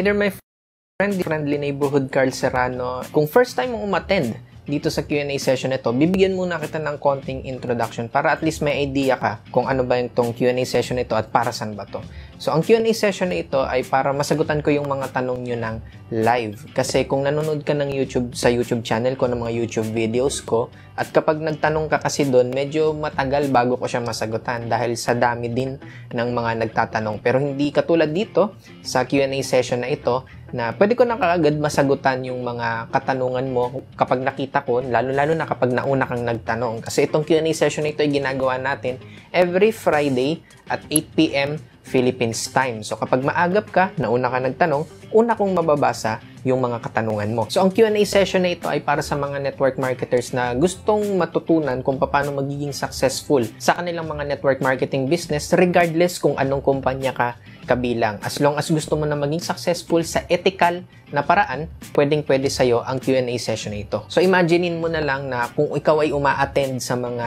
Either my friendly, friendly neighborhood Carl Serrano. Kung first time mong umattend dito sa Q&A session ito, bibigyan muna kita ng konting introduction para at least may idea ka kung ano ba yung tong Q&A session ito at para saan ba to. So, ang Q&A session na ito ay para masagutan ko yung mga tanong nyo ng live. Kasi kung nanonood ka ng YouTube, sa YouTube channel ko, ng mga YouTube videos ko, at kapag nagtanong ka kasi doon, medyo matagal bago ko siya masagutan dahil sa dami din ng mga nagtatanong. Pero hindi katulad dito sa Q&A session na ito, na pwede ko na kaagad masagutan yung mga katanungan mo kapag nakita ko, lalo-lalo na kapag nauna kang nagtanong. Kasi itong Q&A session na ito ay ginagawa natin every Friday at 8pm Philippines time. So kapag maagap ka, nauna ka nagtanong, una kong mababasa yung mga katanungan mo. So ang Q&A session na ito ay para sa mga network marketers na gustong matutunan kung paano magiging successful sa kanilang mga network marketing business regardless kung anong kumpanya ka kabilang. As long as gusto mo na maging successful sa ethical na paraan, pwedeng pwede sa'yo ang Q&A session na ito. So imaginein mo na lang na kung ikaw ay uma-attend sa mga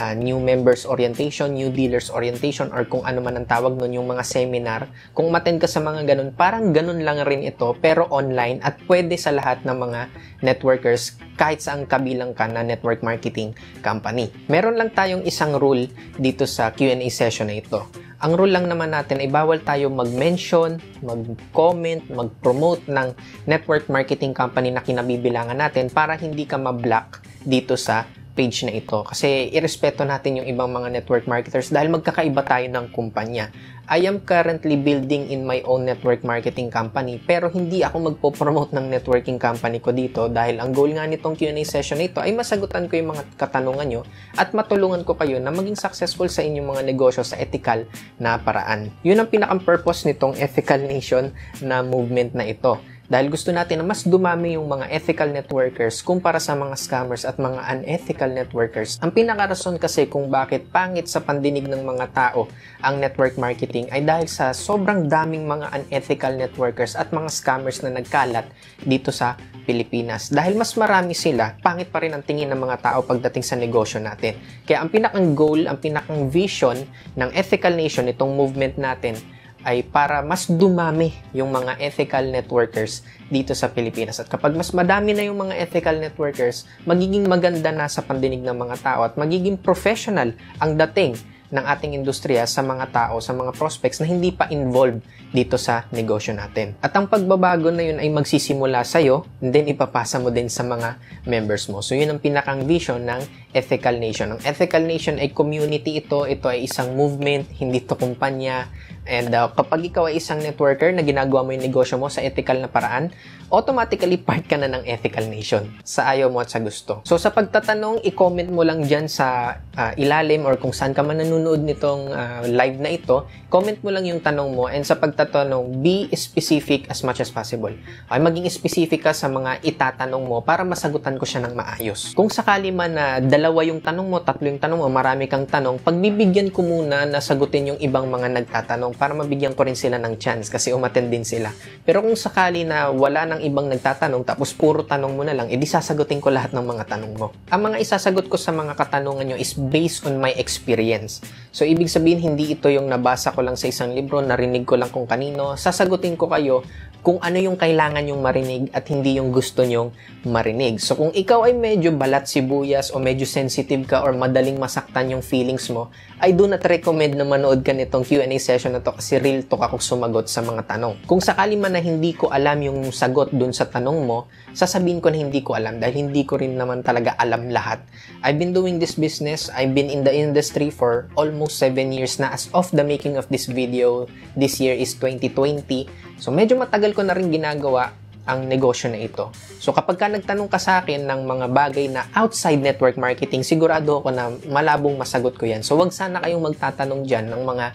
uh, new members orientation, new dealers orientation, or kung ano man ang tawag nun, yung mga seminar. Kung maten ka sa mga ganun, parang ganun lang rin ito, pero online at pwede sa lahat ng mga networkers kahit sa saan kabilang ka na network marketing company. Meron lang tayong isang rule dito sa Q&A session na ito. Ang rule lang naman natin ay bawal tayo mag-mention, mag-comment, mag-promote ng network marketing company na kinabibilangan natin para hindi ka ma-block dito sa page na ito kasi irespeto natin yung ibang mga network marketers dahil magkakaiba tayo ng kumpanya. I am currently building in my own network marketing company pero hindi ako magpo-promote ng networking company ko dito dahil ang goal nga nitong Q&A session na ito ay masagutan ko yung mga katanungan nyo at matulungan ko kayo na maging successful sa inyong mga negosyo sa ethical na paraan. Yun ang pinakang purpose nitong Ethical Nation na movement na ito. Dahil gusto natin na mas dumami yung mga ethical networkers kumpara sa mga scammers at mga unethical networkers. Ang pinakarason kasi kung bakit pangit sa pandinig ng mga tao ang network marketing ay dahil sa sobrang daming mga unethical networkers at mga scammers na nagkalat dito sa Pilipinas. Dahil mas marami sila, pangit pa rin ang tingin ng mga tao pagdating sa negosyo natin. Kaya ang pinakang goal, ang pinakang vision ng ethical nation, itong movement natin, ay para mas dumami yung mga ethical networkers dito sa Pilipinas. At kapag mas madami na yung mga ethical networkers, magiging maganda na sa pandinig ng mga tao at magiging professional ang dating ng ating industriya sa mga tao, sa mga prospects na hindi pa involved dito sa negosyo natin. At ang pagbabago na yun ay magsisimula sa'yo and then ipapasa mo din sa mga members mo. So yun ang pinakang vision ng Ethical Nation. Ang Ethical Nation ay community ito. Ito ay isang movement, hindi to kumpanya. And uh, kapag ikaw ay isang networker na ginagawa mo yung negosyo mo sa ethical na paraan, automatically part ka na ng Ethical Nation sa ayaw mo at sa gusto. So sa pagtatanong, i-comment mo lang dyan sa uh, ilalim or kung saan ka man nanonood nitong uh, live na ito, comment mo lang yung tanong mo and sa pagtatanong pagtatanong, be specific as much as possible. Okay, maging specific ka sa mga itatanong mo para masagutan ko siya ng maayos. Kung sakali man na dalawa yung tanong mo, tatlo yung tanong mo, marami kang tanong, pagbibigyan ko muna na sagutin yung ibang mga nagtatanong para mabigyan ko rin sila ng chance kasi umaten din sila. Pero kung sakali na wala nang ibang nagtatanong tapos puro tanong mo na lang, edi sasagutin ko lahat ng mga tanong mo. Ang mga isasagot ko sa mga katanungan nyo is based on my experience. So, ibig sabihin, hindi ito yung nabasa ko lang sa isang libro, narinig ko lang kung kanino, sasagutin ko kayo kung ano yung kailangan yung marinig at hindi yung gusto nyong marinig. So kung ikaw ay medyo balat sibuyas o medyo sensitive ka or madaling masaktan yung feelings mo, I do not recommend na manood ka nitong Q&A session na to kasi real to ako sumagot sa mga tanong. Kung sakali man na hindi ko alam yung sagot dun sa tanong mo, sasabihin ko na hindi ko alam dahil hindi ko rin naman talaga alam lahat. I've been doing this business, I've been in the industry for almost 7 years na as of the making of this video, this year is 2020. So medyo matagal ko na rin ginagawa ang negosyo na ito. So kapag ka nagtanong ka sa akin ng mga bagay na outside network marketing, sigurado ako na malabong masagot ko yan. So wag sana kayong magtatanong dyan ng mga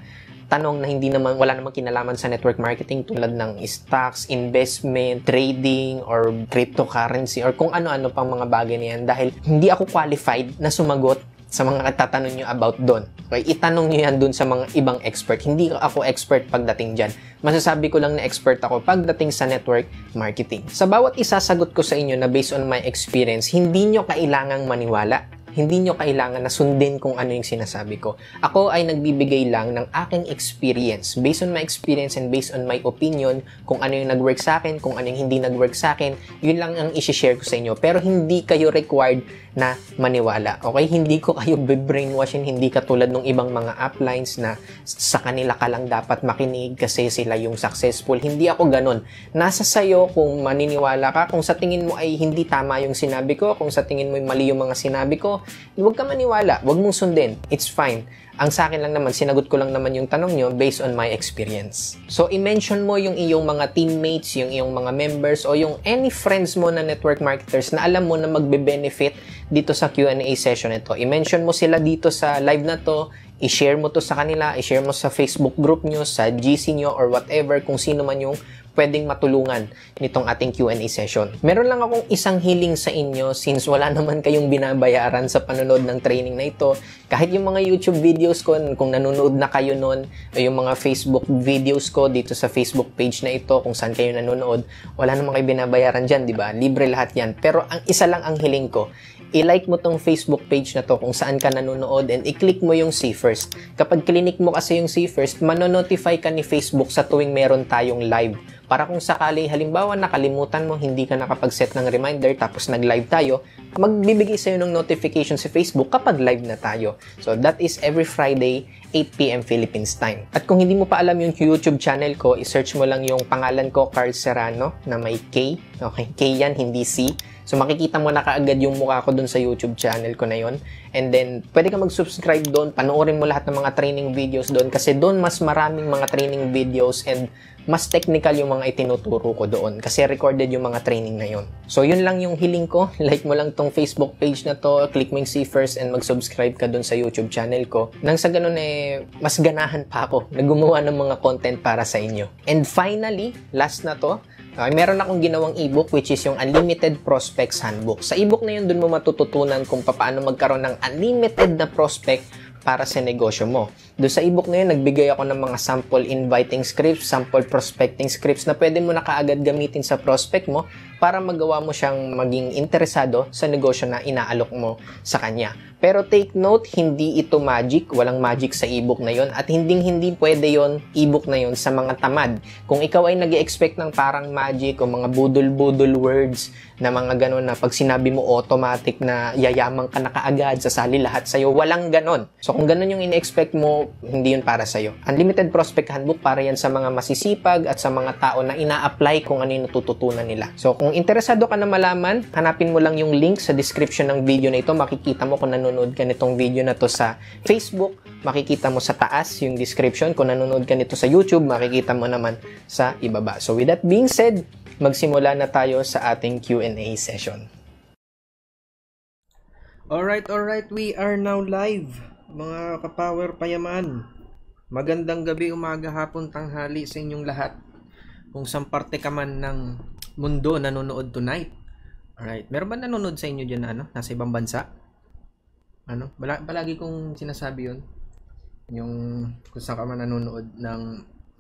tanong na hindi naman wala namang kinalaman sa network marketing tulad ng stocks, investment, trading or cryptocurrency or kung ano-ano pang mga bagay na yan dahil hindi ako qualified na sumagot sa mga katatanong nyo about doon. Okay, itanong nyo yan doon sa mga ibang expert. Hindi ako expert pagdating dyan. Masasabi ko lang na expert ako pagdating sa network marketing. Sa bawat isasagot ko sa inyo na based on my experience, hindi nyo kailangang maniwala hindi nyo kailangan na sundin kung ano yung sinasabi ko. Ako ay nagbibigay lang ng aking experience. Based on my experience and based on my opinion, kung ano yung nag-work sa akin, kung ano yung hindi nag-work sa akin, yun lang ang isi-share ko sa inyo. Pero hindi kayo required na maniwala. Okay? Hindi ko kayo brainwashin, hindi katulad ng ibang mga uplines na sa kanila ka lang dapat makinig kasi sila yung successful. Hindi ako ganun. Nasa sayo kung maniniwala ka, kung sa tingin mo ay hindi tama yung sinabi ko, kung sa tingin mo ay mali yung mga sinabi ko, Huwag ka maniwala, huwag mong sundin. It's fine. Ang sa akin lang naman, sinagot ko lang naman yung tanong nyo based on my experience. So, i-mention mo yung iyong mga teammates, yung iyong mga members, o yung any friends mo na network marketers na alam mo na magbe-benefit dito sa Q&A session ito. I-mention mo sila dito sa live na to, i-share mo to sa kanila, i-share mo sa Facebook group nyo, sa GC nyo, or whatever, kung sino man yung pwedeng matulungan nitong ating Q&A session. Meron lang akong isang hiling sa inyo since wala naman kayong binabayaran sa panonood ng training na ito. Kahit yung mga YouTube videos ko, kung nanonood na kayo nun, o yung mga Facebook videos ko dito sa Facebook page na ito, kung saan kayo nanonood, wala naman kayo binabayaran dyan, di ba? Libre lahat yan. Pero ang isa lang ang hiling ko i-like mo tong Facebook page na to kung saan ka nanonood and i-click mo yung see first. Kapag klinik mo kasi yung see first, manonotify ka ni Facebook sa tuwing meron tayong live. Para kung sakali, halimbawa nakalimutan mo, hindi ka nakapag-set ng reminder tapos nag-live tayo, magbibigay sa'yo ng notification si Facebook kapag live na tayo. So that is every Friday 8pm Philippines time. At kung hindi mo pa alam yung YouTube channel ko, isearch mo lang yung pangalan ko, Carl Serrano, na may K. Okay, K yan, hindi C. So makikita mo na kaagad yung mukha ko dun sa YouTube channel ko na yon. And then, pwede ka mag-subscribe doon, panoorin mo lahat ng mga training videos doon kasi doon mas maraming mga training videos and mas technical yung mga itinuturo ko doon kasi recorded yung mga training na yon. So yun lang yung hiling ko. Like mo lang tong Facebook page na to, click mo yung see first and mag-subscribe ka doon sa YouTube channel ko. Nang sa ganun eh, mas ganahan pa ako na gumawa ng mga content para sa inyo. And finally, last na to, Okay, ah, meron akong ginawang ebook which is yung Unlimited Prospects Handbook. Sa ebook na yun, dun mo matututunan kung paano magkaroon ng unlimited na prospect para sa negosyo mo. Do sa ebook na yun, nagbigay ako ng mga sample inviting scripts, sample prospecting scripts na pwede mo na kaagad gamitin sa prospect mo para magawa mo siyang maging interesado sa negosyo na inaalok mo sa kanya. Pero take note, hindi ito magic, walang magic sa ebook na yon at hinding hindi pwede yon ebook na yon sa mga tamad. Kung ikaw ay nag expect ng parang magic o mga budol-budol words na mga ganun na pag sinabi mo automatic na yayaman ka na kaagad, sasali lahat sa'yo, walang ganun. So kung ganun yung in-expect mo, hindi yun para sa'yo. Unlimited Prospect Handbook para yan sa mga masisipag at sa mga tao na ina-apply kung ano yung natututunan nila. So kung interesado ka na malaman, hanapin mo lang yung link sa description ng video na ito. Makikita mo kung nanonood ka nitong video na to sa Facebook, makikita mo sa taas yung description. Kung nanonood ka nito sa YouTube, makikita mo naman sa ibaba. So with that being said, magsimula na tayo sa ating Q&A session. Alright, alright, we are now live, mga kapower payaman. Magandang gabi, umaga, hapon, tanghali sa inyong lahat. Kung saan parte ka man ng mundo nanonood tonight. Alright, meron ba nanonood sa inyo dyan ano? Nasa ibang bansa? Ano? palagi kong sinasabi yun. Yung kung saan ka man nanonood ng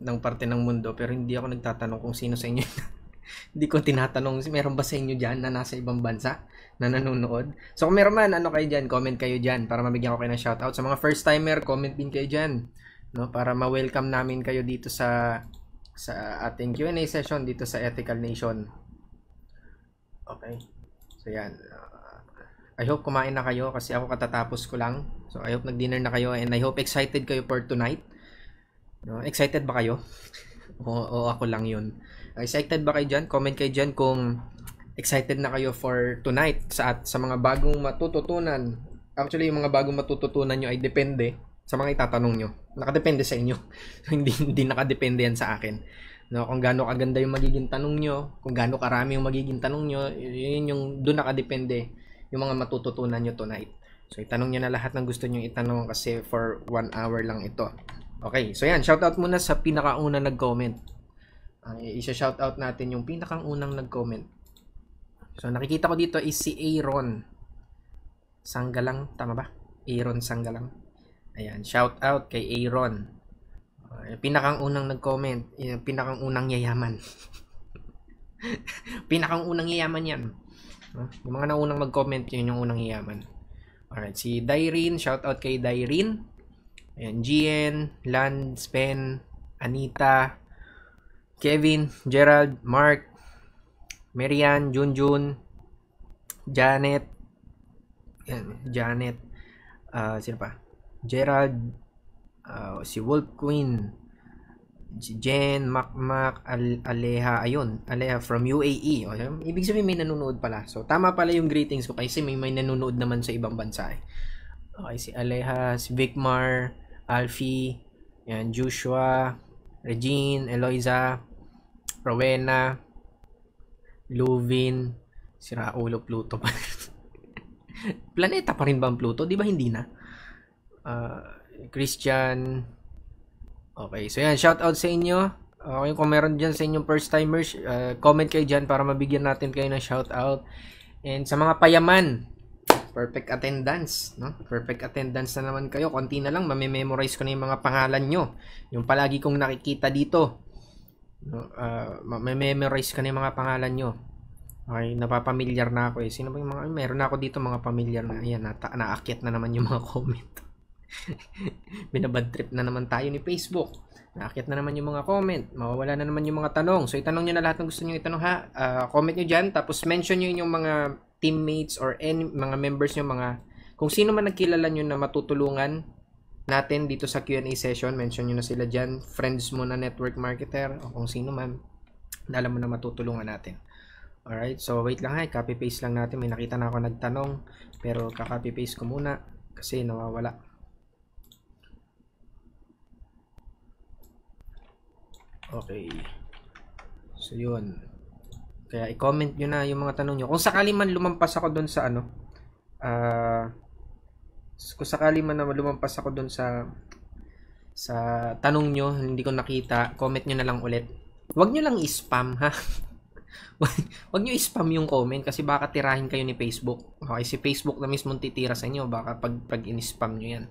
ng parte ng mundo pero hindi ako nagtatanong kung sino sa inyo Hindi ko tinatanong, meron ba sa inyo dyan na nasa ibang bansa na nanonood? So kung meron man, ano kayo dyan? Comment kayo dyan para mabigyan ko kayo ng shoutout. Sa mga first timer, comment din kayo dyan. No? Para ma-welcome namin kayo dito sa sa ating Q&A session dito sa Ethical Nation. Okay. So yan. Uh, I hope kumain na kayo kasi ako katatapos ko lang. So I hope nag-dinner na kayo and I hope excited kayo for tonight. No, excited ba kayo? o, o ako lang 'yun. Excited ba kayo dyan? Comment kayo dyan kung excited na kayo for tonight sa, at sa mga bagong matututunan. Actually, yung mga bagong matututunan nyo ay depende sa mga itatanong nyo. Nakadepende sa inyo. hindi, hindi nakadepende yan sa akin. No, kung gaano kaganda yung magiging tanong nyo, kung gaano karami yung magiging tanong nyo, yun yung doon nakadepende yung mga matututunan nyo tonight. So, itanong nyo na lahat ng gusto nyo itanong kasi for one hour lang ito. Okay, so yan. Shoutout muna sa pinakauna nag-comment. Uh, Isa-shoutout natin yung pinakang unang nag-comment. So, nakikita ko dito is si Aaron Sanggalang. Tama ba? Aaron Sanggalang. Ayan, shout out kay Aaron. Uh, pinakang unang nag-comment. Uh, pinakang unang yayaman. pinakang unang yayaman yan. Uh, yung mga naunang mag-comment, yun yung unang yayaman. Alright, si Dairin. Shout out kay Dairin. Ayan, GN, Landspen, Anita, Kevin, Gerald, Mark, Marian, Junjun, Janet, Janet, uh, sino pa? Gerald, uh, si Wolf Queen, si Jen, Makmak, Al Aleha, ayun, Aleha from UAE. O, ibig sabihin may nanonood pala. So, tama pala yung greetings ko kasi may, may nanonood naman sa ibang bansa eh. Okay, si Aleha, si Vicmar, Alfie, yan, Joshua, Regine, Eloisa, Rowena, Luvin, sira ulo Pluto pa. Planeta pa rin ba ang Pluto? Di ba hindi na? Uh, Christian. Okay, so yan. Shout out sa inyo. Okay, kung meron dyan sa inyong first timers, uh, comment kayo dyan para mabigyan natin kayo ng shout out. And sa mga payaman, perfect attendance, no? Perfect attendance na naman kayo. Konti na lang, mamememorize ko na yung mga pangalan nyo. Yung palagi kong nakikita dito. No, uh, may memorize ka na yung mga pangalan nyo. Okay, napapamilyar na ako eh. Sino ba yung mga, meron na ako dito mga pamilyar na, ayan, na, naakyat na naman yung mga comment. Binabad na naman tayo ni Facebook. Naakyat na naman yung mga comment. Mawawala na naman yung mga tanong. So, itanong nyo na lahat ng gusto nyo itanong ha. Uh, comment nyo dyan. Tapos, mention nyo yung mga teammates or any, mga members nyo, mga, kung sino man nagkilala nyo na matutulungan natin dito sa Q&A session. Mention nyo na sila dyan. Friends mo na network marketer o kung sino man. Alam mo na matutulungan natin. Alright, so wait lang ha. Copy-paste lang natin. May nakita na ako nagtanong. Pero kaka-copy-paste ko muna kasi nawawala. Okay. So, yun. Kaya i-comment nyo na yung mga tanong nyo. Kung sakali man lumampas ako dun sa ano, ah, uh, kung sakali man na lumampas ako doon sa sa tanong nyo, hindi ko nakita, comment nyo na lang ulit. Huwag nyo lang i-spam ha. Huwag nyo i-spam yung comment kasi baka tirahin kayo ni Facebook. Okay, si Facebook na mismo titira sa inyo baka pag, pag in-spam nyo yan.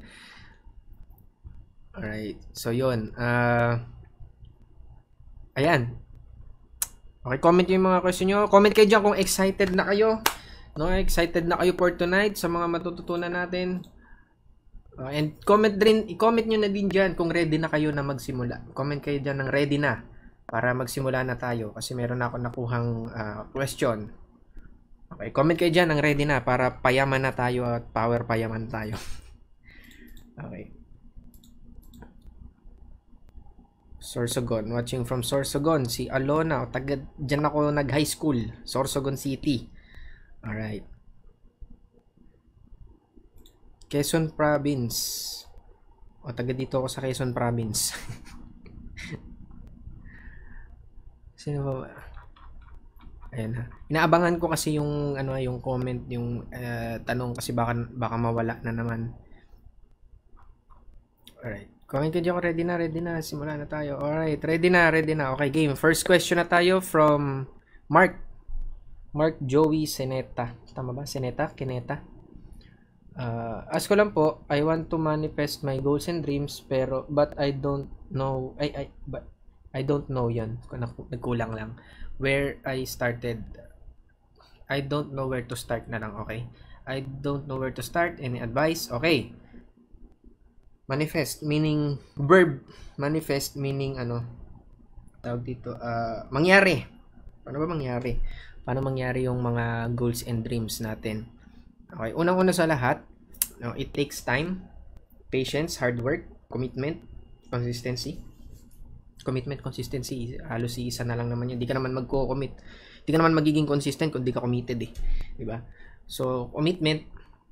Alright, so yun. Uh, ayan. Okay, comment yung mga question nyo. Comment kayo dyan kung excited na kayo. No, excited na kayo for tonight sa mga matututunan natin. Uh, and comment din, i-comment nyo na din dyan kung ready na kayo na magsimula. Comment kayo dyan ng ready na para magsimula na tayo kasi meron ako nakuhang uh, question. Okay, comment kayo dyan ng ready na para payaman na tayo at power payaman tayo. okay. Sorsogon, watching from Sorsogon, si Alona, taga, dyan ako nag high school, Sorsogon City. Alright. Quezon Province. O, taga dito ako sa Quezon Province. Sino ba ba? Ayan ha. Inaabangan ko kasi yung ano yung comment, yung uh, tanong kasi baka baka mawala na naman. All right. Comment kayo ako. Ready na, ready na. Simula na tayo. All right, Ready na, ready na. Okay, game. First question na tayo from Mark. Mark Joey Seneta. Tama ba? Seneta? Kineta? Uh, ah, as ko lang po, I want to manifest my goals and dreams pero but I don't know I I but I don't know 'yan. Nagkulang lang where I started. I don't know where to start na lang, okay? I don't know where to start. Any advice? Okay. Manifest meaning verb. Manifest meaning ano? Tawag dito uh, mangyari. Paano ba mangyari? Paano mangyari yung mga goals and dreams natin? Okay, unang-una sa lahat, no, it takes time, patience, hard work, commitment, consistency. Commitment, consistency, halos isa na lang naman yan. Di ka naman magko-commit. Di ka naman magiging consistent kung di ka committed eh. Di ba? So, commitment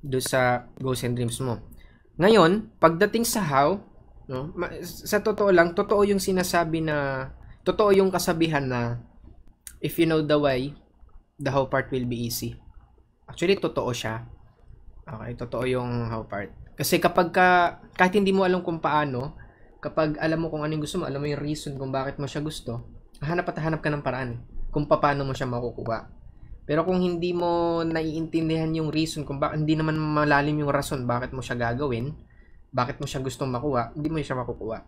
do sa goals and dreams mo. Ngayon, pagdating sa how, no, sa totoo lang, totoo yung sinasabi na, totoo yung kasabihan na, if you know the why, the how part will be easy. Actually, totoo siya. Okay, totoo yung how part. Kasi kapag ka, kahit hindi mo alam kung paano, kapag alam mo kung anong gusto mo, alam mo yung reason kung bakit mo siya gusto, hanap at hanap ka ng paraan kung paano mo siya makukuha. Pero kung hindi mo naiintindihan yung reason kung bakit hindi naman malalim yung rason bakit mo siya gagawin, bakit mo siya gustong makuha, hindi mo siya makukuha.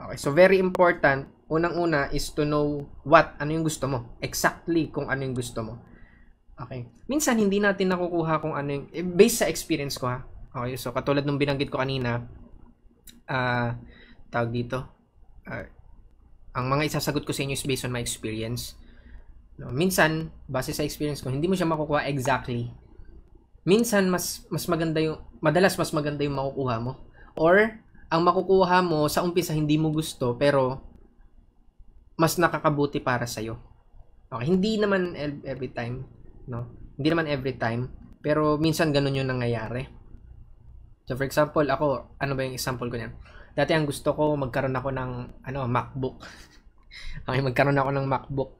Okay, so very important, unang-una is to know what, ano yung gusto mo. Exactly kung ano yung gusto mo. Okay. Minsan, hindi natin nakukuha kung ano yung, eh, based sa experience ko ha. Okay, so katulad nung binanggit ko kanina, ah, uh, tawag dito, uh, ang mga isasagot ko sa inyo is based on my experience. No, minsan, base sa experience ko, hindi mo siya makukuha exactly. Minsan, mas, mas maganda yung, madalas mas maganda yung makukuha mo. Or, ang makukuha mo sa umpisa hindi mo gusto, pero mas nakakabuti para sa iyo. Okay, hindi naman every time no? Hindi naman every time, pero minsan ganun yung nangyayari. So for example, ako, ano ba yung example ko niyan? Dati ang gusto ko magkaroon ako ng ano, MacBook. okay, magkaroon ako ng MacBook.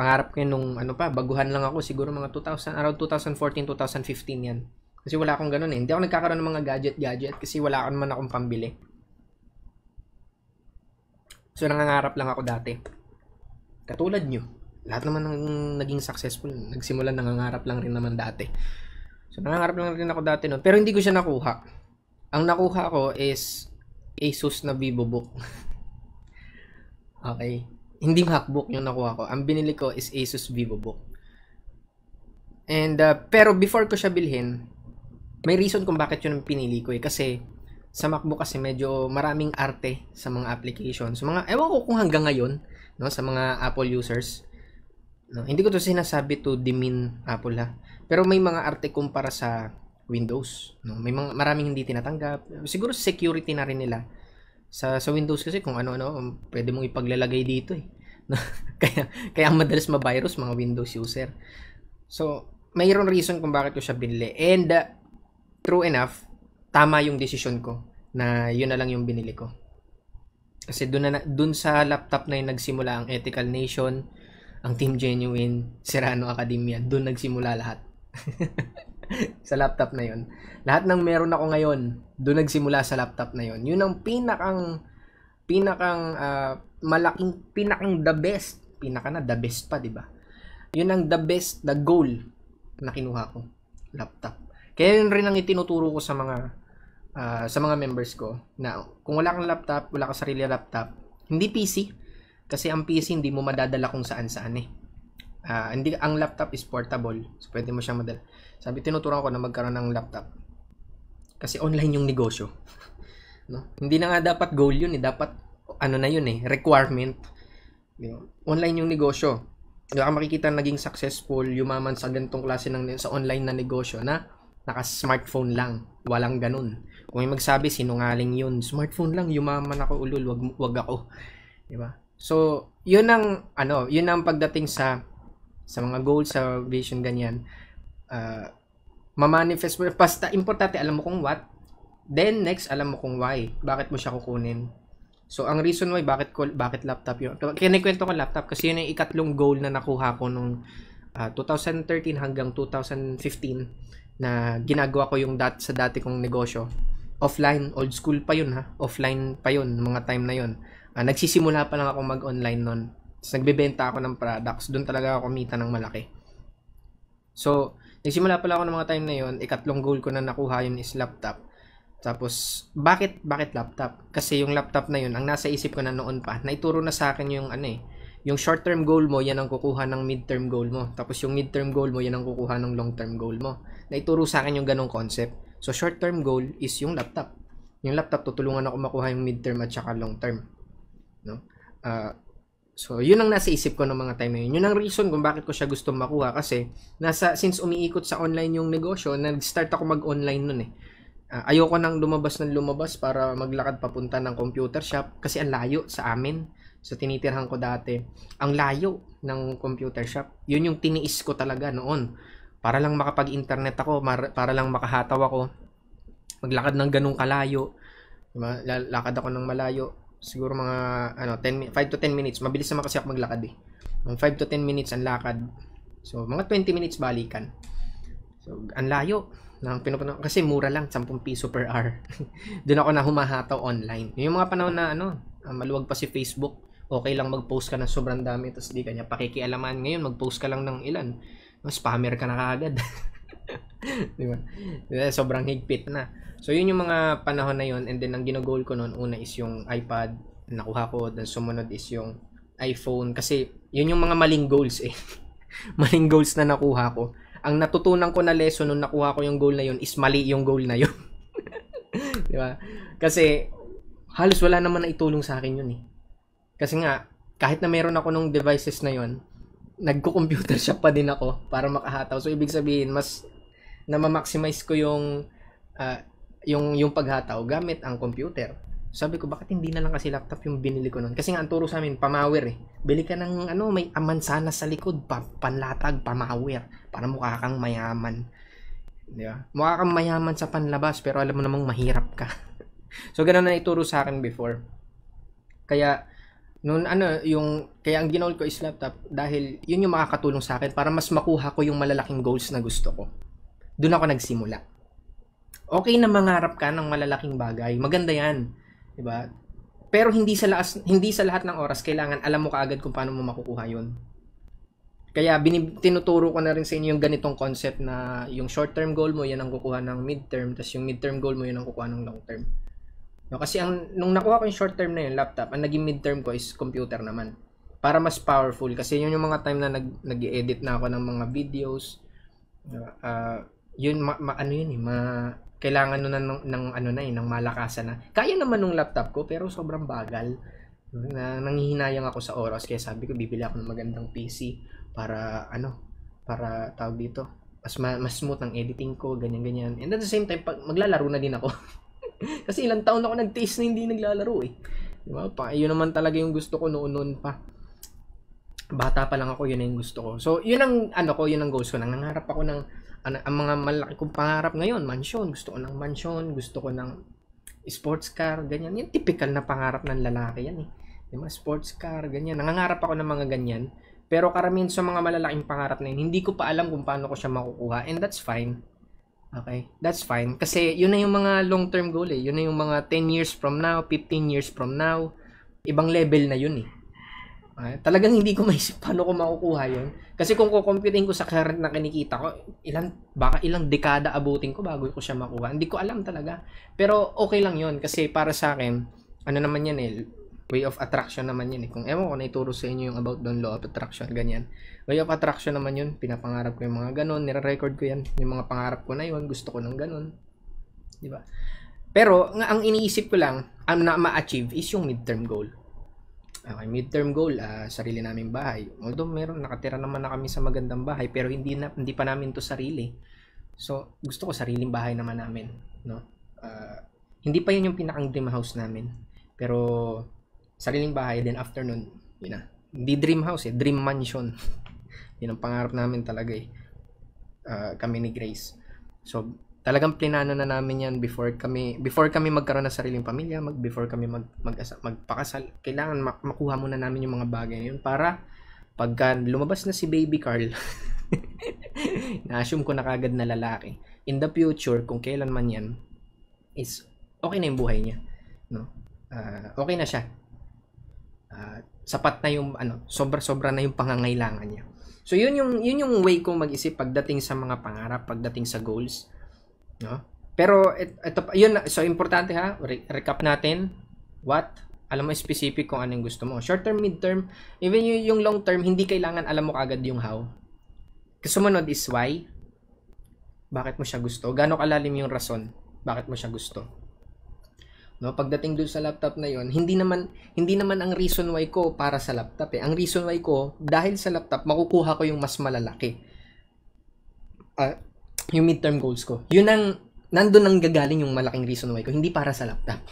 Pangarap ko nung ano pa, baguhan lang ako siguro mga 2000 around 2014, 2015 'yan. Kasi wala akong ganun eh. Hindi ako nagkakaroon ng mga gadget-gadget kasi wala akong naman akong pambili. So nangangarap lang ako dati. Katulad nyo lahat naman ng naging successful, nagsimulan nangangarap lang rin naman dati. So nangangarap lang rin ako dati noon, pero hindi ko siya nakuha. Ang nakuha ko is Asus na VivoBook. okay. Hindi MacBook yung nakuha ko. Ang binili ko is Asus VivoBook. And uh, pero before ko siya bilhin, may reason kung bakit yun ang pinili ko eh kasi sa MacBook kasi medyo maraming arte sa mga applications. So mga ewan ko kung hanggang ngayon no sa mga Apple users No, hindi ko to sinasabi to demean Apple ha. Pero may mga arte kumpara sa Windows, no. May mga maraming hindi tinatanggap. Siguro security na rin nila. Sa sa Windows kasi kung ano-ano, um, pwede mong ipaglalagay dito eh. No? kaya kaya madalas ma-virus mga Windows user. So, mayroon reason kung bakit ko siya binili. And uh, true enough, tama yung decision ko na yun na lang yung binili ko. Kasi doon na doon sa laptop na yung nagsimula ang Ethical Nation, ang Team Genuine, Serrano Academia. Doon nagsimula lahat. sa laptop na yon. Lahat ng meron ako ngayon, doon nagsimula sa laptop na yon. Yun ang pinakang pinakang uh, malaking pinakang the best, pinaka na the best pa, 'di ba? Yun ang the best, the goal na kinuha ko, laptop. Kaya yun rin ang itinuturo ko sa mga uh, sa mga members ko na kung wala kang laptop, wala ka sarili laptop, hindi PC, kasi ang PC hindi mo madadala kung saan saan eh. Uh, hindi, ang laptop is portable. So pwede mo siya madala. Sabi, tinuturuan ko na magkaroon ng laptop. Kasi online yung negosyo. no? Hindi na nga dapat goal yun eh. Dapat, ano na yun eh, requirement. Online yung negosyo. Kaya ka makikita naging successful, yumaman sa ganitong klase ng sa online na negosyo na naka-smartphone lang. Walang ganun. Kung may magsabi, sinungaling yun. Smartphone lang, yumaman ako ulul, wag, wag ako. Di ba? So, yun ang ano, yun ang pagdating sa sa mga goals, sa vision ganyan. Uh, ma-manifest mo basta importante alam mo kung what, then next alam mo kung why, bakit mo siya kukunin. So, ang reason why bakit ko bakit laptop yun. Kinikwento ko laptop kasi yun yung ikatlong goal na nakuha ko nung uh, ah, 2013 hanggang 2015 na ginagawa ko yung dat sa dati kong negosyo. Offline, old school pa yun ha. Offline pa yun, mga time na yun Uh, nagsisimula pa lang ako mag-online noon. nagbebenta ako ng products. Doon talaga ako kumita ng malaki. So, nagsimula pa lang ako ng mga time na yon Ikatlong goal ko na nakuha yun is laptop. Tapos, bakit, bakit laptop? Kasi yung laptop na 'yon, ang nasa isip ko na noon pa, naituro na sa akin yung ano eh, yung short-term goal mo, yan ang kukuha ng mid-term goal mo. Tapos yung mid-term goal mo, yan ang kukuha ng long-term goal mo. Naituro sa akin yung ganong concept. So, short-term goal is yung laptop. Yung laptop, tutulungan ako makuha yung mid-term at saka long-term no uh, so yun ang nasa isip ko ng mga time na yun yun ang reason kung bakit ko siya gusto makuha kasi nasa since umiikot sa online yung negosyo nag-start ako mag-online noon eh uh, ayoko nang lumabas ng lumabas para maglakad papunta ng computer shop kasi ang layo sa amin. So tinitirhan ko dati, ang layo ng computer shop. Yun yung tiniis ko talaga noon. Para lang makapag-internet ako, para lang makahataw ako. Maglakad ng ganung kalayo. Diba? Lakad ako ng malayo siguro mga ano 10 5 to 10 minutes. Mabilis naman kasi ako maglakad eh. Ng 5 to 10 minutes ang lakad. So mga 20 minutes balikan. So ang layo ng pinupuno kasi mura lang 10 piso per hour. Doon ako na humahataw online. Yung mga panahon na ano, ah, maluwag pa si Facebook, okay lang mag-post ka ng sobrang dami tapos di kanya pakikialaman. Ngayon mag-post ka lang ng ilan. spammer ka na kaagad. di ba? Eh, sobrang higpit na. So, yun yung mga panahon na yun. And then, ang ginagol ko noon, una is yung iPad. Nakuha ko. Then, sumunod is yung iPhone. Kasi, yun yung mga maling goals eh. maling goals na nakuha ko. Ang natutunan ko na lesson nung nakuha ko yung goal na yun is mali yung goal na yun. Di ba? Kasi, halos wala naman na itulong sa akin yun eh. Kasi nga, kahit na meron ako nung devices na yun, nagko-computer shop pa din ako para makahataw. So, ibig sabihin, mas na-maximize ko yung uh, yung, yung paghataw gamit ang computer. Sabi ko, bakit hindi na lang kasi laptop yung binili ko noon. Kasi nga, ang turo sa amin, pamawer eh. Bili ka ng, ano, may amansana sa likod, pa, panlatag, pamawer. Para mukha kang mayaman. Di ba? Mukha kang mayaman sa panlabas, pero alam mo namang mahirap ka. so, ganoon na ituro sa akin before. Kaya, noon ano, yung, kaya ang ginawa ko is laptop dahil yun yung makakatulong sa akin para mas makuha ko yung malalaking goals na gusto ko. Doon ako nagsimula. Okay na mangarap ka ng malalaking bagay. Maganda 'yan, 'di ba? Pero hindi sa laas, hindi sa lahat ng oras kailangan alam mo kaagad kung paano mo makukuha 'yon. Kaya binib- tinuturo ko na rin sa inyo yung ganitong concept na yung short-term goal mo, yan ang kukuha ng mid-term, tapos yung mid-term goal mo, yan ang kukuha ng long-term. No, kasi ang, nung nakuha ko yung short-term na yung laptop, ang naging mid-term ko is computer naman. Para mas powerful. Kasi yun yung mga time na nag, nag-edit na ako ng mga videos. Uh, yun, ma, ma, ano yun eh, ma, kailangan nun na ng, ng ano na eh, ng malakasan na. Kaya naman nung laptop ko pero sobrang bagal. Na, nanghihinayang ako sa oras kaya sabi ko bibili ako ng magandang PC para ano, para tawag dito, mas mas smooth ang editing ko, ganyan ganyan. And at the same time pag maglalaro na din ako. Kasi ilang taon ako nag-taste na hindi naglalaro eh. Di Pa, yun naman talaga yung gusto ko noon noon pa. Bata pa lang ako, yun na yung gusto ko. So, yun ang ano ko, yun ang goals ko. Nang nangarap ako ng ang, mga malaki kong pangarap ngayon, mansion, gusto ko ng mansion, gusto ko ng sports car, ganyan. Yan typical na pangarap ng lalaki yan eh. Yung mga sports car, ganyan. Nangangarap ako ng mga ganyan. Pero karamihan sa mga malalaking pangarap na yun, hindi ko pa alam kung paano ko siya makukuha. And that's fine. Okay? That's fine. Kasi yun na yung mga long-term goal eh. Yun na yung mga 10 years from now, 15 years from now. Ibang level na yun eh. Ha? talagang hindi ko maisip paano ko makukuha yun. Kasi kung kukomputin ko sa current na kinikita ko, ilang, baka ilang dekada abutin ko bago ko siya makuha. Hindi ko alam talaga. Pero okay lang yun kasi para sa akin, ano naman yan eh, way of attraction naman yun eh. Kung ewan ko, naituro sa inyo yung about doon law of attraction, ganyan. Way of attraction naman yun, pinapangarap ko yung mga ganun, nire-record ko yan, yung mga pangarap ko na yun, gusto ko ng ganun. Di ba? Pero, ang iniisip ko lang, ang na ma-achieve is yung midterm goal Okay, midterm goal, uh, sarili naming bahay. Although meron, nakatira naman na kami sa magandang bahay, pero hindi, na, hindi pa namin to sarili. So, gusto ko sariling bahay naman namin. No? Uh, hindi pa yun yung pinakang dream house namin. Pero, sariling bahay, then afternoon, nun, yun na. Hindi dream house eh, dream mansion. yun ang pangarap namin talaga eh. Uh, kami ni Grace. So, talagang plinano na namin yan before kami before kami magkaroon ng sariling pamilya mag before kami mag, mag magpakasal kailangan makuha muna namin yung mga bagay na yun para pagka lumabas na si baby Carl na-assume ko na kagad na lalaki in the future kung kailan man yan is okay na yung buhay niya no uh, okay na siya uh, sapat na yung ano sobra-sobra na yung pangangailangan niya so yun yung yun yung way ko mag-isip pagdating sa mga pangarap pagdating sa goals No? Pero it, ito, yun, so importante ha, Re- recap natin. What? Alam mo specific kung anong gusto mo. Short term, mid term, even yung, yung long term, hindi kailangan alam mo agad yung how. Sumunod is why. Bakit mo siya gusto? Gaano kalalim yung rason? Bakit mo siya gusto? No, pagdating doon sa laptop na yon, hindi naman hindi naman ang reason why ko para sa laptop eh. Ang reason why ko dahil sa laptop makukuha ko yung mas malalaki. Uh, yung midterm goals ko. Yun ang, nandun ang gagaling yung malaking reason why ko. Hindi para sa laptop.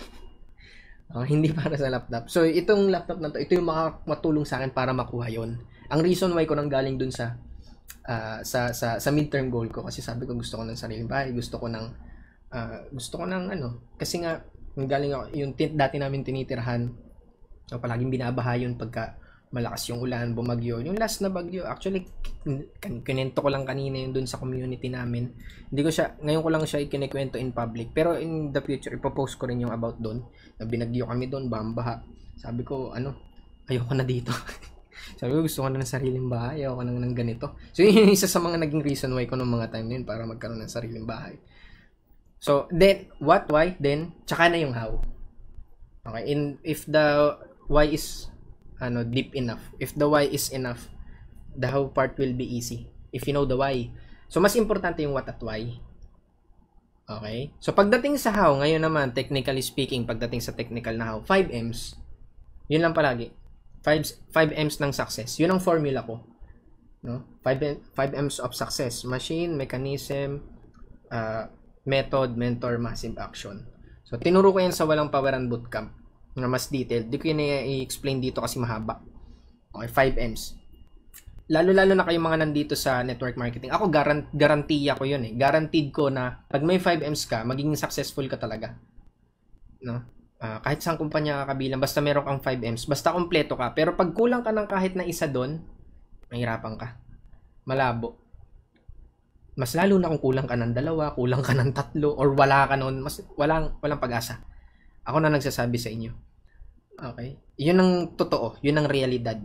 uh, hindi para sa laptop. So, itong laptop na to, ito yung makatulong sa akin para makuha yon Ang reason why ko nang galing dun sa, uh, sa, sa, sa midterm goal ko. Kasi sabi ko, gusto ko ng sariling bahay. Gusto ko ng, uh, gusto ko ng ano. Kasi nga, galing ako, yung tint dati namin tinitirahan, so, palaging binabaha yun pagka malakas yung ulan, bumagyo. Yung last na bagyo, actually, kinento ko lang kanina yung dun sa community namin. Hindi ko siya, ngayon ko lang siya ikinikwento in public. Pero in the future, ipopost ko rin yung about dun. Na binagyo kami dun, bambaha. Sabi ko, ano, ayoko na dito. Sabi ko, gusto ko na ng sariling bahay. Ayoko na ng ganito. So, yun yung isa sa mga naging reason why ko ng mga time yun para magkaroon ng sariling bahay. So, then, what, why, then, tsaka na yung how. Okay, in, if the why is ano deep enough. If the why is enough, the how part will be easy. If you know the why. So mas importante yung what at why. Okay? So pagdating sa how, ngayon naman technically speaking, pagdating sa technical na how, 5 M's. Yun lang palagi. 5 5 M's ng success. Yun ang formula ko. No? 5 5 M's of success. Machine, mechanism, uh, method, mentor, massive action. So, tinuro ko yan sa Walang power and Bootcamp na mas detailed, di ko yun i-explain dito kasi mahaba. Okay, 5 M's. Lalo-lalo na kayong mga nandito sa network marketing. Ako, garant garantiya ko yun eh. Guaranteed ko na pag may 5 M's ka, magiging successful ka talaga. No? Uh, kahit saan kumpanya ka kabilang, basta meron kang 5 M's, basta kompleto ka. Pero pag kulang ka ng kahit na isa doon, mahirapan ka. Malabo. Mas lalo na kung kulang ka ng dalawa, kulang ka ng tatlo, or wala ka noon, mas, walang, walang pag-asa. Ako na nagsasabi sa inyo. Okay? Yun ang totoo, yun ang realidad.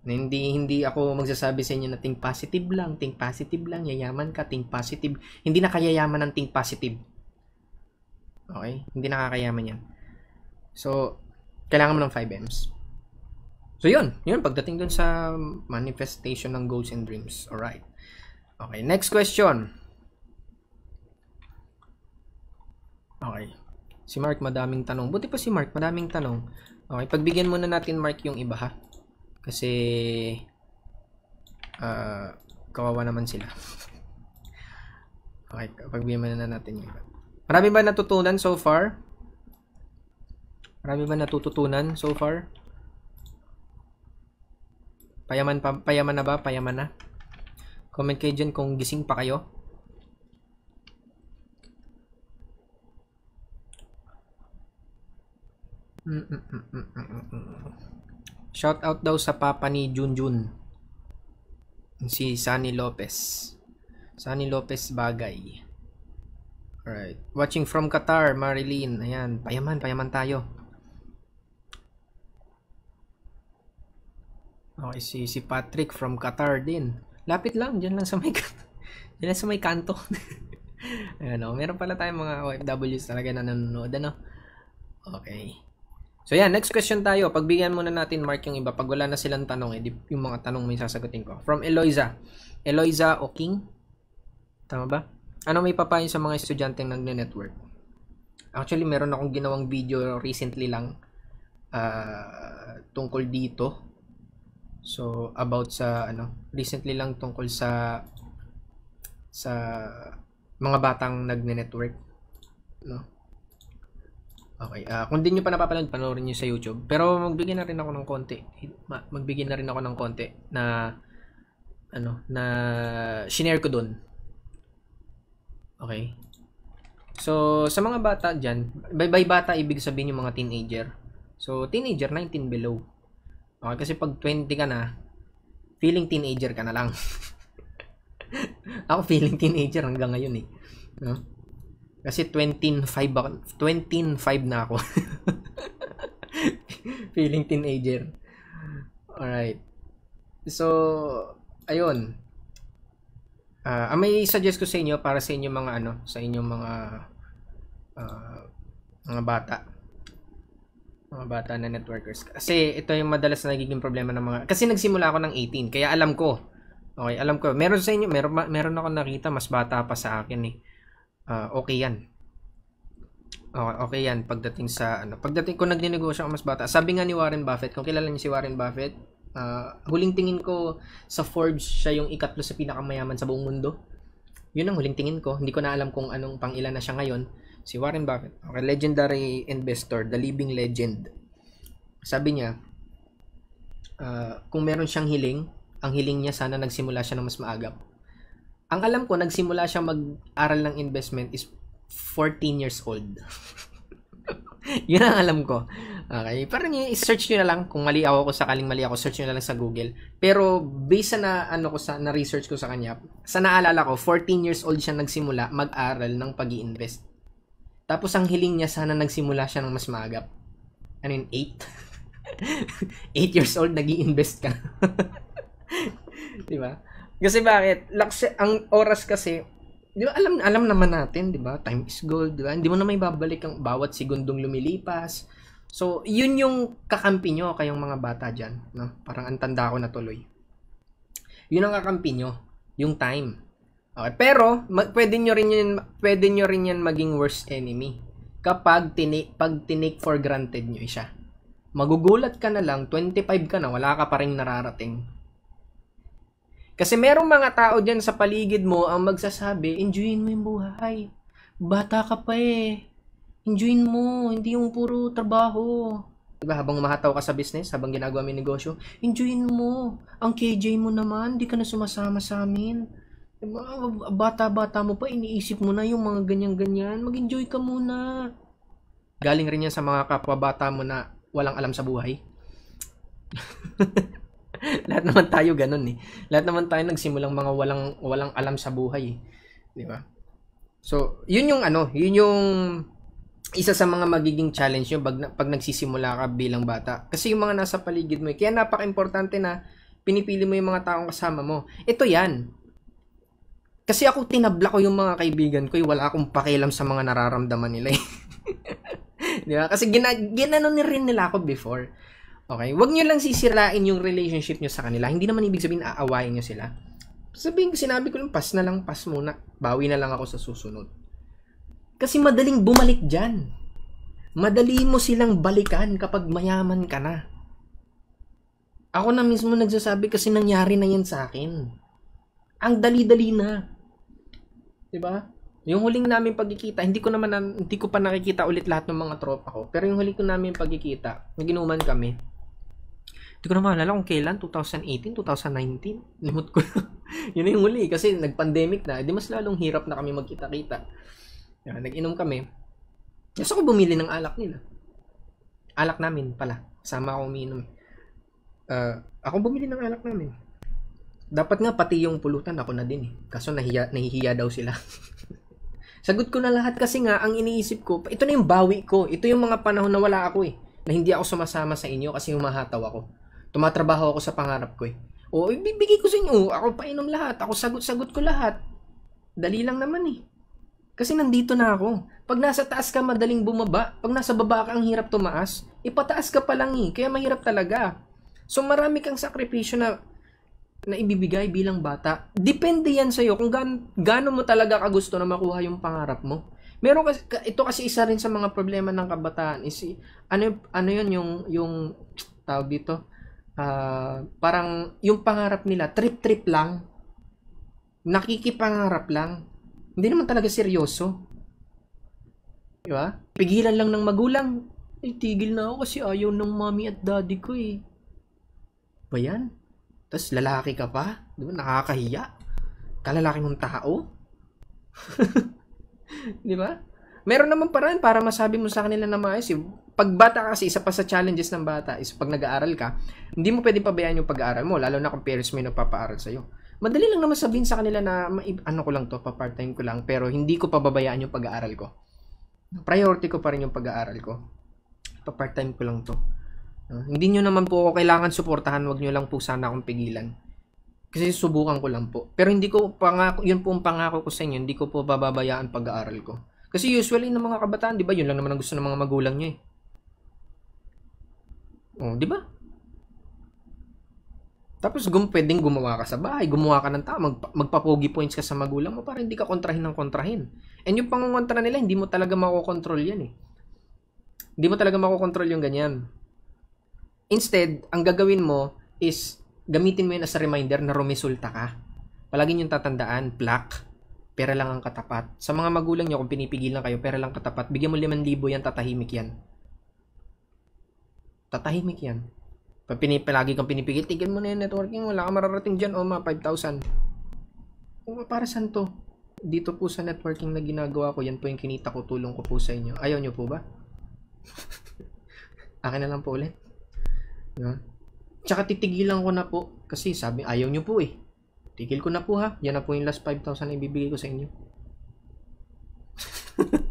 Na hindi hindi ako magsasabi sa inyo na ting positive lang, ting positive lang, yayaman ka, ting positive. Hindi nakayayaman ng ting positive. Okay? Hindi nakakayaman yan. So, kailangan mo ng 5 M's. So, yun. Yun, pagdating dun sa manifestation ng goals and dreams. Alright. Okay, next question. Okay. Si Mark, madaming tanong. Buti pa si Mark, madaming tanong. Okay, pagbigyan muna natin mark yung iba ha. Kasi uh, kawawa naman sila. okay, pagbigyan muna natin yung iba. Marami ba natutunan so far? Marami ba natututunan so far? Payaman pa, payaman na ba? Payaman na. Comment kayo dyan kung gising pa kayo. Shout out daw sa papa ni Junjun. Si Sunny Lopez. Sunny Lopez Bagay. Alright. Watching from Qatar, Marilyn. Ayan. Payaman, payaman tayo. Okay, si, si Patrick from Qatar din. Lapit lang, dyan lang sa may, dyan lang sa may kanto. Ayan o, oh. meron pala tayong mga OFWs talaga na nanonood, ano? Okay. So yan, next question tayo. Pagbigyan muna natin mark yung iba. Pag wala na silang tanong, eh, yung mga tanong may sasagutin ko. From Eloisa. Eloisa o King? Tama ba? Ano may papayin sa mga estudyante ng network? Actually, meron akong ginawang video recently lang uh, tungkol dito. So, about sa ano, recently lang tungkol sa sa mga batang nagne-network, no? Okay, uh, kung di nyo pa napapanood, panoorin nyo sa YouTube. Pero magbigyan na rin ako ng konti. Magbigyan na rin ako ng konti na ano, na shinare ko dun. Okay. So, sa mga bata dyan, by, by bata, ibig sabihin yung mga teenager. So, teenager, 19 below. Okay, kasi pag 20 ka na, feeling teenager ka na lang. ako feeling teenager hanggang ngayon eh. No? Kasi 25 ako. 25 na ako. Feeling teenager. Alright. So, ayun. Uh, ang may suggest ko sa inyo para sa inyong mga ano, sa inyong mga uh, mga bata. Mga bata na networkers. Kasi ito yung madalas na nagiging problema ng mga kasi nagsimula ako ng 18, kaya alam ko. Okay, alam ko. Meron sa inyo, meron meron ako nakita mas bata pa sa akin eh uh, okay yan. Okay, okay yan pagdating sa ano, pagdating ko nagninegosyo ako mas bata. Sabi nga ni Warren Buffett, kung kilala niyo si Warren Buffett, uh, huling tingin ko sa Forbes siya yung ikatlo sa pinakamayaman sa buong mundo. Yun ang huling tingin ko. Hindi ko na alam kung anong pangilan na siya ngayon. Si Warren Buffett, okay, legendary investor, the living legend. Sabi niya, uh, kung meron siyang hiling, ang hiling niya sana nagsimula siya ng mas maaga ang alam ko, nagsimula siya mag-aral ng investment is 14 years old. Yun ang alam ko. Okay. Parang i-search nyo na lang. Kung mali ako, ko, sakaling mali ako, search nyo na lang sa Google. Pero based sa na, ano ko sa, na-research ko sa kanya, sa naalala ko, 14 years old siya nagsimula mag-aral ng pag invest Tapos ang hiling niya, sana nagsimula siya ng mas maagap. Ano yun, 8? 8 years old, nag invest ka. di ba? Kasi bakit? Lakse, ang oras kasi, di ba alam, alam naman natin, di ba? Time is gold, di ba? Hindi mo na may babalik ang bawat segundong lumilipas. So, yun yung kakampi nyo kayong mga bata dyan. No? Parang antanda ko na tuloy. Yun ang kakampi nyo. Yung time. Okay, pero mag, pwede nyo rin yan pwede nyo rin yan maging worst enemy kapag tini, pag tinake for granted nyo siya. Magugulat ka na lang, 25 ka na, wala ka pa rin nararating kasi merong mga tao dyan sa paligid mo ang magsasabi, enjoyin mo yung buhay. Bata ka pa eh. Enjoyin mo, hindi yung puro trabaho. Diba, habang mahataw ka sa business, habang ginagawa mo negosyo, enjoyin mo. Ang KJ mo naman, di ka na sumasama sa amin. Diba, bata-bata mo pa, iniisip mo na yung mga ganyan-ganyan. Mag-enjoy ka muna. Galing rin yan sa mga kapwa bata mo na walang alam sa buhay. Lahat naman tayo ganun eh. Lahat naman tayo nagsimulang mga walang walang alam sa buhay eh. 'Di ba? So, yun yung ano, yun yung isa sa mga magiging challenge yung pag, pag nagsisimula ka bilang bata. Kasi yung mga nasa paligid mo, eh. kaya napaka-importante na pinipili mo yung mga taong kasama mo. Ito yan. Kasi ako tinabla ko yung mga kaibigan ko, eh. wala akong pakialam sa mga nararamdaman nila. Eh. Di ba? Kasi gina, ginanon ni rin nila ako before. Okay? Huwag nyo lang sisirain yung relationship nyo sa kanila. Hindi naman ibig sabihin aawayin nyo sila. Sabihin ko, sinabi ko lang, pass na lang, pass muna. Bawi na lang ako sa susunod. Kasi madaling bumalik dyan. Madali mo silang balikan kapag mayaman ka na. Ako na mismo nagsasabi kasi nangyari na yan sa akin. Ang dali-dali na. 'Di ba? Yung huling namin pagkikita, hindi ko naman hindi ko pa nakikita ulit lahat ng mga tropa ko, pero yung huling ko namin pagkikita, naginuman kami. Hindi ko na maalala kung kailan, 2018, 2019. Limot ko na. Yun na yung huli kasi nag-pandemic na. Di mas lalong hirap na kami magkita-kita. Yan, nag-inom kami. Gusto ko bumili ng alak nila. Alak namin pala. Sama ako uminom. Uh, ah, ako bumili ng alak namin. Dapat nga pati yung pulutan ako na din eh. Kaso nahiya, nahihiya daw sila. Sagot ko na lahat kasi nga ang iniisip ko, ito na yung bawi ko. Ito yung mga panahon na wala ako eh. Na hindi ako sumasama sa inyo kasi humahataw ako. Tumatrabaho ako sa pangarap ko eh. O, ibibigay ko sa inyo. Ako painom lahat. Ako sagot-sagot ko lahat. Dali lang naman eh. Kasi nandito na ako. Pag nasa taas ka, madaling bumaba. Pag nasa baba ka, ang hirap tumaas. Ipataas ka pa lang eh. Kaya mahirap talaga. So marami kang sakripisyo na na ibibigay bilang bata. Depende yan sa'yo kung gan, gaano mo talaga kagusto na makuha yung pangarap mo. Meron kasi, ito kasi isa rin sa mga problema ng kabataan is ano, ano yun yung, yung tawag dito, uh, parang yung pangarap nila, trip-trip lang. Nakikipangarap lang. Hindi naman talaga seryoso. Di ba? Pigilan lang ng magulang. Ay, tigil na ako kasi ayaw ng mommy at daddy ko eh. Ba yan? Tapos lalaki ka pa? Di ba? Nakakahiya. Kalalaki mong tao? Di ba? meron naman paraan para masabi mo sa kanila na maayos. Eh. Pagbata kasi, isa pa sa challenges ng bata is pag nag-aaral ka, hindi mo pwedeng pabayaan yung pag-aaral mo, lalo na kung parents mo yung nagpapaaral sa'yo. Madali lang naman sabihin sa kanila na ano ko lang to, pa-part-time ko lang, pero hindi ko pababayaan yung pag-aaral ko. Priority ko pa rin yung pag-aaral ko. Pa-part-time ko lang to. Uh, hindi nyo naman po ako kailangan suportahan, wag nyo lang po sana akong pigilan. Kasi subukan ko lang po. Pero hindi ko, pangako, yun po ang pangako ko sa inyo, hindi ko po bababayaan pag-aaral ko. Kasi usually ng mga kabataan, 'di ba, 'yun lang naman ang gusto ng mga magulang niya eh. Oh, 'di ba? Tapos gum pwedeng gumawa ka sa bahay, gumawa ka ng tama, mag, magpapogi points ka sa magulang mo para hindi ka kontrahin ng kontrahin. And yung pangungontra nila, hindi mo talaga makokontrol yan eh. Hindi mo talaga makokontrol yung ganyan. Instead, ang gagawin mo is gamitin mo yun as a reminder na rumisulta ka. Palagi yung tatandaan, plaque pera lang ang katapat. Sa mga magulang nyo, kung pinipigil lang kayo, pera lang katapat, bigyan mo 5,000 yan, tatahimik yan. Tatahimik yan. Pag pinipalagi kang pinipigil, tigil mo na yung networking, wala kang mararating dyan, o oh, ma, 5,000. O para saan to? Dito po sa networking na ginagawa ko, yan po yung kinita ko, tulong ko po sa inyo. Ayaw nyo po ba? Akin na lang po ulit. No? Tsaka titigilan ko na po, kasi sabi, ayaw nyo po eh. Tigil ko na po ha. Yan na po yung last 5,000 na ibibigay ko sa inyo.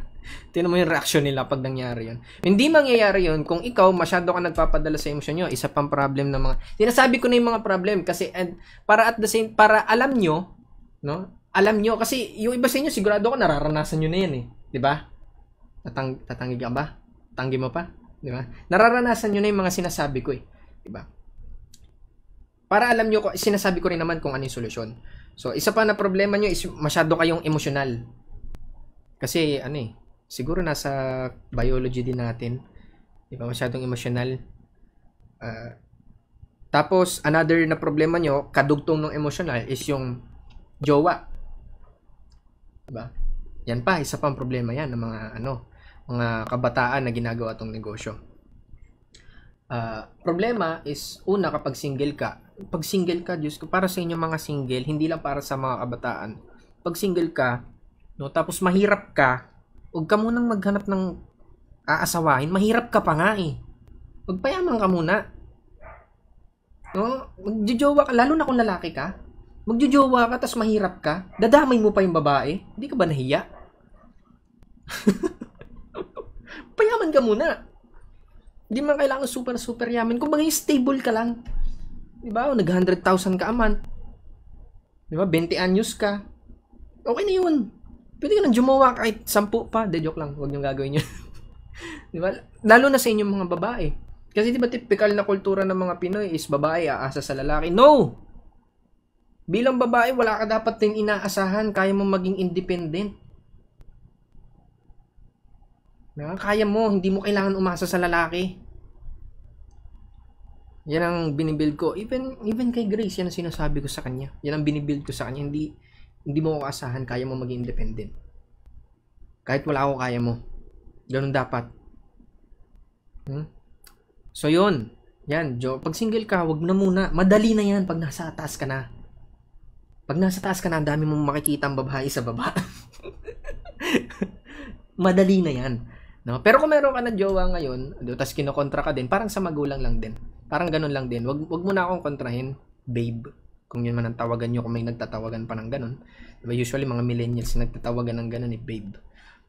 Tingnan mo yung reaction nila pag nangyari yun. Hindi mangyayari yun kung ikaw masyado ka nagpapadala sa emosyon nyo. Isa pang problem ng mga... Sinasabi ko na yung mga problem kasi and, para at the same... Para alam nyo, no? Alam nyo kasi yung iba sa inyo sigurado ko nararanasan nyo na yan eh. Di ba? Tatang, tatanggi ka ba? Tanggi mo pa? Di ba? Nararanasan nyo na yung mga sinasabi ko eh. Di ba? Para alam nyo, sinasabi ko rin naman kung ano yung solusyon. So, isa pa na problema nyo is masyado kayong emosyonal. Kasi, ano eh, siguro nasa biology din natin. Di ba? Masyadong emosyonal. Uh, tapos, another na problema nyo, kadugtong ng emosyonal is yung jowa. Di ba? Yan pa, isa pang problema yan ng mga ano, mga kabataan na ginagawa tong negosyo. Uh, problema is una kapag single ka, pag single ka, Diyos ko, para sa inyo mga single, hindi lang para sa mga kabataan. Pag single ka, no, tapos mahirap ka, huwag ka munang maghanap ng aasawahin, mahirap ka pa nga eh. Magpayaman ka muna. No? Magjojowa ka, lalo na kung lalaki ka. Magjojowa ka, tapos mahirap ka. Dadamay mo pa yung babae. Hindi ka ba nahiya? Payaman ka muna. Hindi man kailangan super super yaman. Kung bagay stable ka lang. Di ba? Nag-100,000 ka a month. Di ba? 20 anyos ka. Okay na yun. Pwede ka nang jumawa kahit 10 pa. De, joke lang. Huwag niyong gagawin yun. di ba? Lalo na sa inyong mga babae. Kasi di ba typical na kultura ng mga Pinoy is babae aasa sa lalaki. No! Bilang babae, wala ka dapat din inaasahan. Kaya mo maging independent. Kaya mo, hindi mo kailangan umasa sa lalaki. Yan ang binibuild ko. Even, even kay Grace, yan ang sinasabi ko sa kanya. Yan ang binibuild ko sa kanya. Hindi, hindi mo ako asahan kaya mo maging independent. Kahit wala ako, kaya mo. Ganun dapat. Hmm? So, yun. Yan, Jo. Pag single ka, wag na muna. Madali na yan pag nasa taas ka na. Pag nasa taas ka na, ang dami mong makikita ang babae sa baba. Madali na yan. No? Pero kung meron ka na jowa ngayon, tapos kinokontra ka din, parang sa magulang lang din. Parang ganun lang din. Wag, wag mo na akong kontrahin, babe. Kung yun man ang tawagan nyo, kung may nagtatawagan pa ng ganun. Diba, usually mga millennials nagtatawagan ng ganun eh, babe.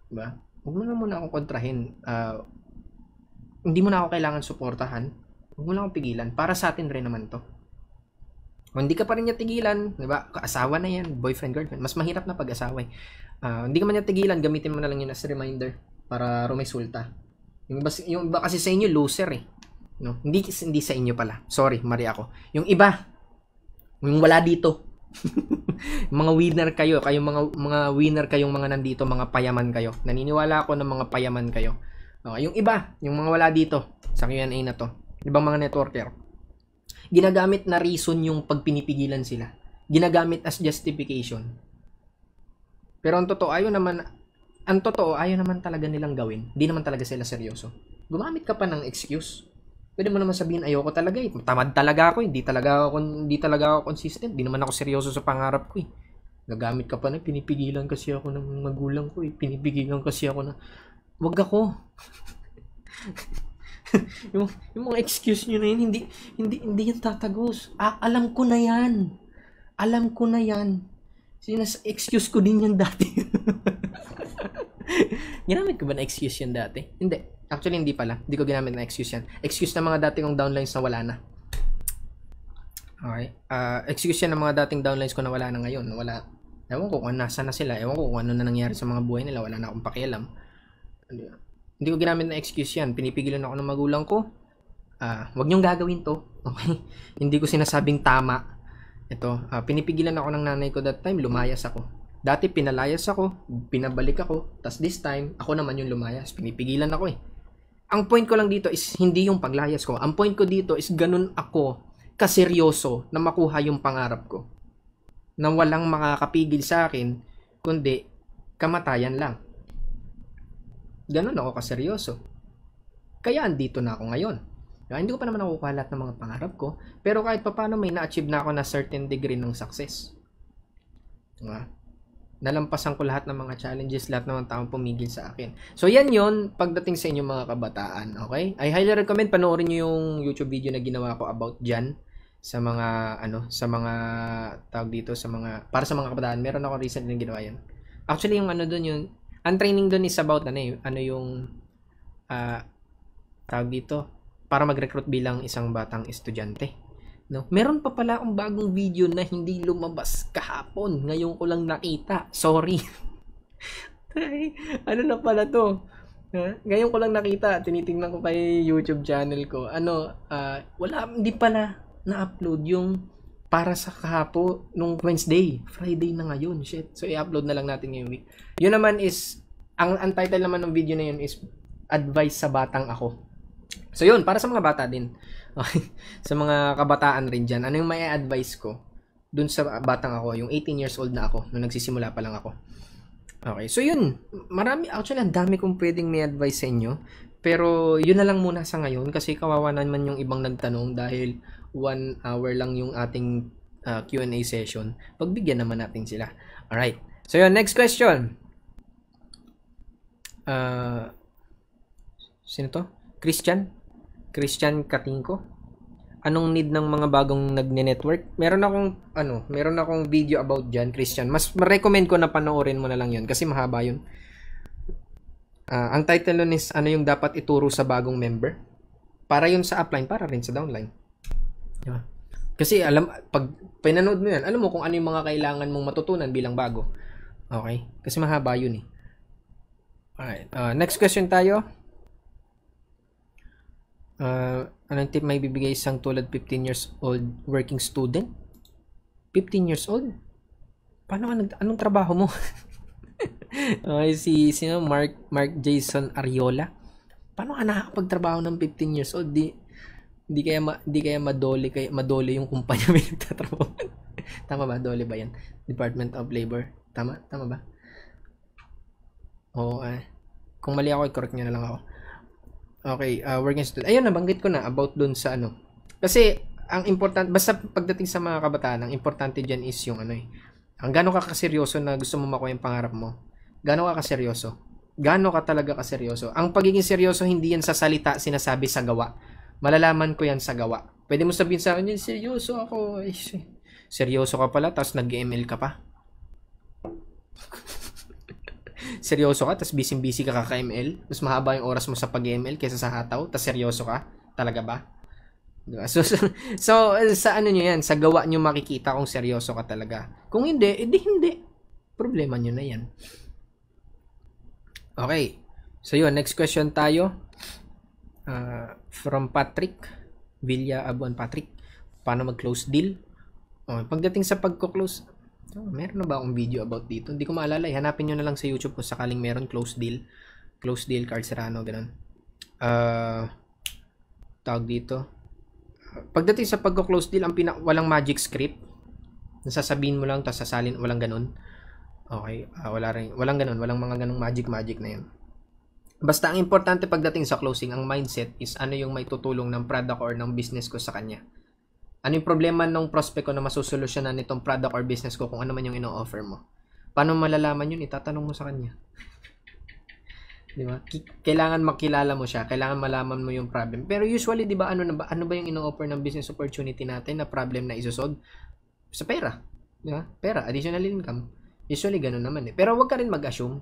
Diba? Huwag mo na muna akong kontrahin. Uh, hindi mo na ako kailangan suportahan. Huwag mo na akong pigilan. Para sa atin rin naman to. Kung hindi ka pa rin niya tigilan, di ba? Asawa na yan, boyfriend, girlfriend. Mas mahirap na pag-asawa eh. Ah, uh, hindi ka man niya tigilan, gamitin mo na lang yun as reminder para rumesulta. Yung iba, yung iba kasi sa inyo loser eh. No, hindi hindi sa inyo pala. Sorry, mali ako. Yung iba, yung wala dito. mga winner kayo, kayong mga mga winner kayong mga nandito, mga payaman kayo. Naniniwala ako ng mga payaman kayo. Okay, yung iba, yung mga wala dito sa Q&A na to. Ibang mga networker. Ginagamit na reason yung pagpinipigilan sila. Ginagamit as justification. Pero ang totoo, ayaw naman ang totoo, ayaw naman talaga nilang gawin. Hindi naman talaga sila seryoso. Gumamit ka pa ng excuse. Pwede mo naman sabihin, ayoko talaga eh. Tamad talaga ako, eh. hindi talaga ako, hindi talaga ako consistent. Hindi naman ako seryoso sa pangarap ko eh. Nagamit ka pa na, pinipigilan kasi ako ng magulang ko eh. Pinipigilan kasi ako na, wag ako. yung, yung mga excuse nyo na yun, hindi, hindi, hindi yan tatagos. Ah, alam ko na yan. Alam ko na yan. Sinas excuse ko din yan dati. ginamit ko ba na excuse yan dati? Hindi. Actually, hindi pala. Hindi ko ginamit na excuse yan. Excuse na mga dati kong downlines na wala na. Okay. Uh, excuse yan ng mga dating downlines ko na wala na ngayon. Wala. Ewan ko kung nasa na sila. Ewan ko kung ano na nangyari sa mga buhay nila. Wala na akong pakialam. Hindi ko ginamit na excuse yan. Pinipigilan ako ng magulang ko. Uh, wag niyong gagawin to. Okay. hindi ko sinasabing tama ito, uh, pinipigilan ako ng nanay ko that time, lumayas ako. Dati pinalayas ako, pinabalik ako, tas this time, ako naman yung lumayas, pinipigilan ako eh. Ang point ko lang dito is hindi yung paglayas ko. Ang point ko dito is ganun ako kaseryoso na makuha yung pangarap ko. Na walang makakapigil sa akin, kundi kamatayan lang. Ganun ako kaseryoso. Kaya andito na ako ngayon. Hindi ko pa naman nakukuha lahat ng mga pangarap ko. Pero kahit papano may na-achieve na ako na certain degree ng success. Diba? Nalampasan ko lahat ng mga challenges, lahat ng mga taong pumigil sa akin. So yan yon pagdating sa inyo mga kabataan. Okay? I highly recommend panoorin nyo yung YouTube video na ginawa ko about dyan sa mga ano sa mga tawag dito sa mga para sa mga kabataan meron ako recent na ginawa yun actually yung ano doon yung ang training doon is about ano, eh, ano yung uh, tawag dito para mag-recruit bilang isang batang estudyante. No? Meron pa pala akong bagong video na hindi lumabas kahapon. Ngayon ko lang nakita. Sorry. Ay, ano na pala to? Huh? Ngayon ko lang nakita. Tinitingnan ko pa yung YouTube channel ko. Ano, uh, wala, hindi pala na-upload yung para sa kahapo nung Wednesday. Friday na ngayon. Shit. So, i-upload na lang natin ngayong week. Yun naman is, ang, ang title naman ng video na yun is Advice sa Batang Ako. So yun, para sa mga bata din. Okay. sa mga kabataan rin dyan, ano yung may advice ko dun sa batang ako, yung 18 years old na ako, nung nagsisimula pa lang ako. Okay, so yun, marami, actually ang dami kong pwedeng may advice sa inyo. Pero yun na lang muna sa ngayon kasi kawawa naman yung ibang nagtanong dahil one hour lang yung ating uh, ah, Q&A session. Pagbigyan naman natin sila. Alright. So yun, next question. Uh, sino to? Christian? Christian Katinko? Anong need ng mga bagong nagne-network? Meron akong, ano, meron akong video about dyan, Christian. Mas recommend ko na panoorin mo na lang 'yon kasi mahaba 'yon. Uh, ah, ang title nun is, ano yung dapat ituro sa bagong member? Para yun sa upline, para rin sa downline. Diba? Kasi alam, pag pinanood mo yan, alam mo kung ano yung mga kailangan mong matutunan bilang bago. Okay? Kasi mahaba yun eh. Alright. Uh, next question tayo. Uh, anong tip may bibigay isang tulad 15 years old working student? 15 years old? Paano ka nag... Anong trabaho mo? okay, si sino? Mark, Mark Jason Ariola. Paano ka nakakapagtrabaho ng 15 years old? Di, di kaya ma, di kaya madole kay madole yung kumpanya may nagtatrabaho. tama ba? Dole ba 'yan? Department of Labor. Tama? Tama ba? Oo, oh, eh. Kung mali ako, i-correct niyo na lang ako. Okay, uh, working student. Ayun, nabanggit ko na about dun sa ano. Kasi, ang important, basta pagdating sa mga kabataan, ang importante dyan is yung ano eh. Ang gano'ng ka kaseryoso na gusto mo makuha yung pangarap mo. Gano'ng ka kaseryoso. Gano'ng ka talaga kaseryoso. Ang pagiging seryoso, hindi yan sa salita, sinasabi sa gawa. Malalaman ko yan sa gawa. Pwede mo sabihin sa akin, seryoso ako. Ay, seryoso ka pala, tapos nag-ML ka pa seryoso ka, tas busy-busy ka kaka-ML, mas mahaba yung oras mo sa pag-ML kaysa sa hataw, tas seryoso ka, talaga ba? Diba? So, so, so, sa ano nyo yan, sa gawa nyo makikita kung seryoso ka talaga. Kung hindi, edi eh, hindi. Problema nyo na yan. Okay. So yun, next question tayo. Uh, from Patrick. Villa Abuan Patrick. Paano mag-close deal? Oh, pagdating sa pagko-close, Oh, meron na ba akong video about dito? Hindi ko maalala. Eh. Hanapin nyo na lang sa YouTube kung sakaling meron close deal. Close deal, Carl Serrano, ganun. Uh, tawag dito. Pagdating sa pagko-close deal, ang pina- walang magic script. Nasasabihin mo lang, tapos sasalin, walang ganun. Okay, uh, wala rin, walang ganun, walang mga ganung magic-magic na yun. Basta ang importante pagdating sa closing, ang mindset is ano yung may tutulong ng product or ng business ko sa kanya. Ano yung problema ng prospect ko na masusolusyonan nitong product or business ko kung ano man yung ino-offer mo? Paano malalaman yun? Itatanong mo sa kanya. di ba? Kailangan makilala mo siya, kailangan malaman mo yung problem. Pero usually, di ba, ano, na ba, ano ba yung ino-offer ng business opportunity natin na problem na isosolve? Sa pera. Di ba? Pera, additional income. Usually, ganun naman eh. Pero wag ka rin mag-assume.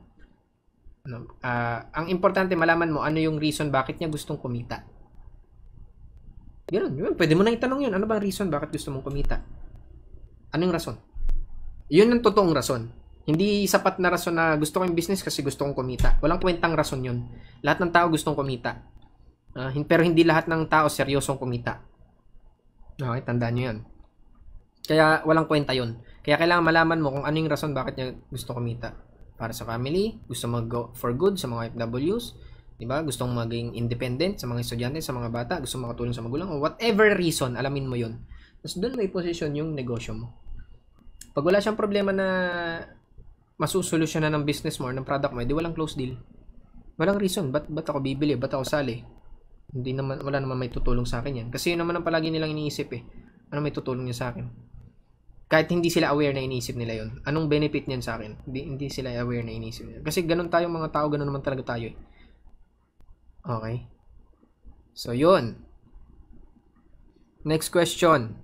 Ano, uh, ang importante, malaman mo ano yung reason bakit niya gustong kumita yun, yun. Pwede mo nang itanong yun. Ano ba reason bakit gusto mong kumita? Ano yung rason? Yun ang totoong rason. Hindi sapat na rason na gusto ko yung business kasi gusto kong kumita. Walang kwentang rason yun. Lahat ng tao gustong kumita. Uh, pero hindi lahat ng tao seryosong kumita. Okay, tandaan nyo yan. Kaya walang kwenta yun. Kaya kailangan malaman mo kung ano yung rason bakit niya gusto kumita. Para sa family, gusto mag-go for good sa mga FWs, 'di ba? Gustong maging independent sa mga estudyante, sa mga bata, gusto makatulong sa magulang, o whatever reason, alamin mo 'yon. Tapos doon may posisyon yung negosyo mo. Pag wala siyang problema na masusolusyonan ng business mo or ng product mo, edi walang close deal. Walang reason, ba't, ba't ako bibili, ba't ako sali? Hindi naman, wala naman may tutulong sa akin yan. Kasi yun naman ang palagi nilang iniisip eh. Ano may tutulong niya sa akin? Kahit hindi sila aware na iniisip nila yon Anong benefit niyan sa akin? Hindi, hindi sila aware na iniisip nila. Kasi ganun tayo mga tao, ganun naman talaga tayo eh Okay? So, yun. Next question.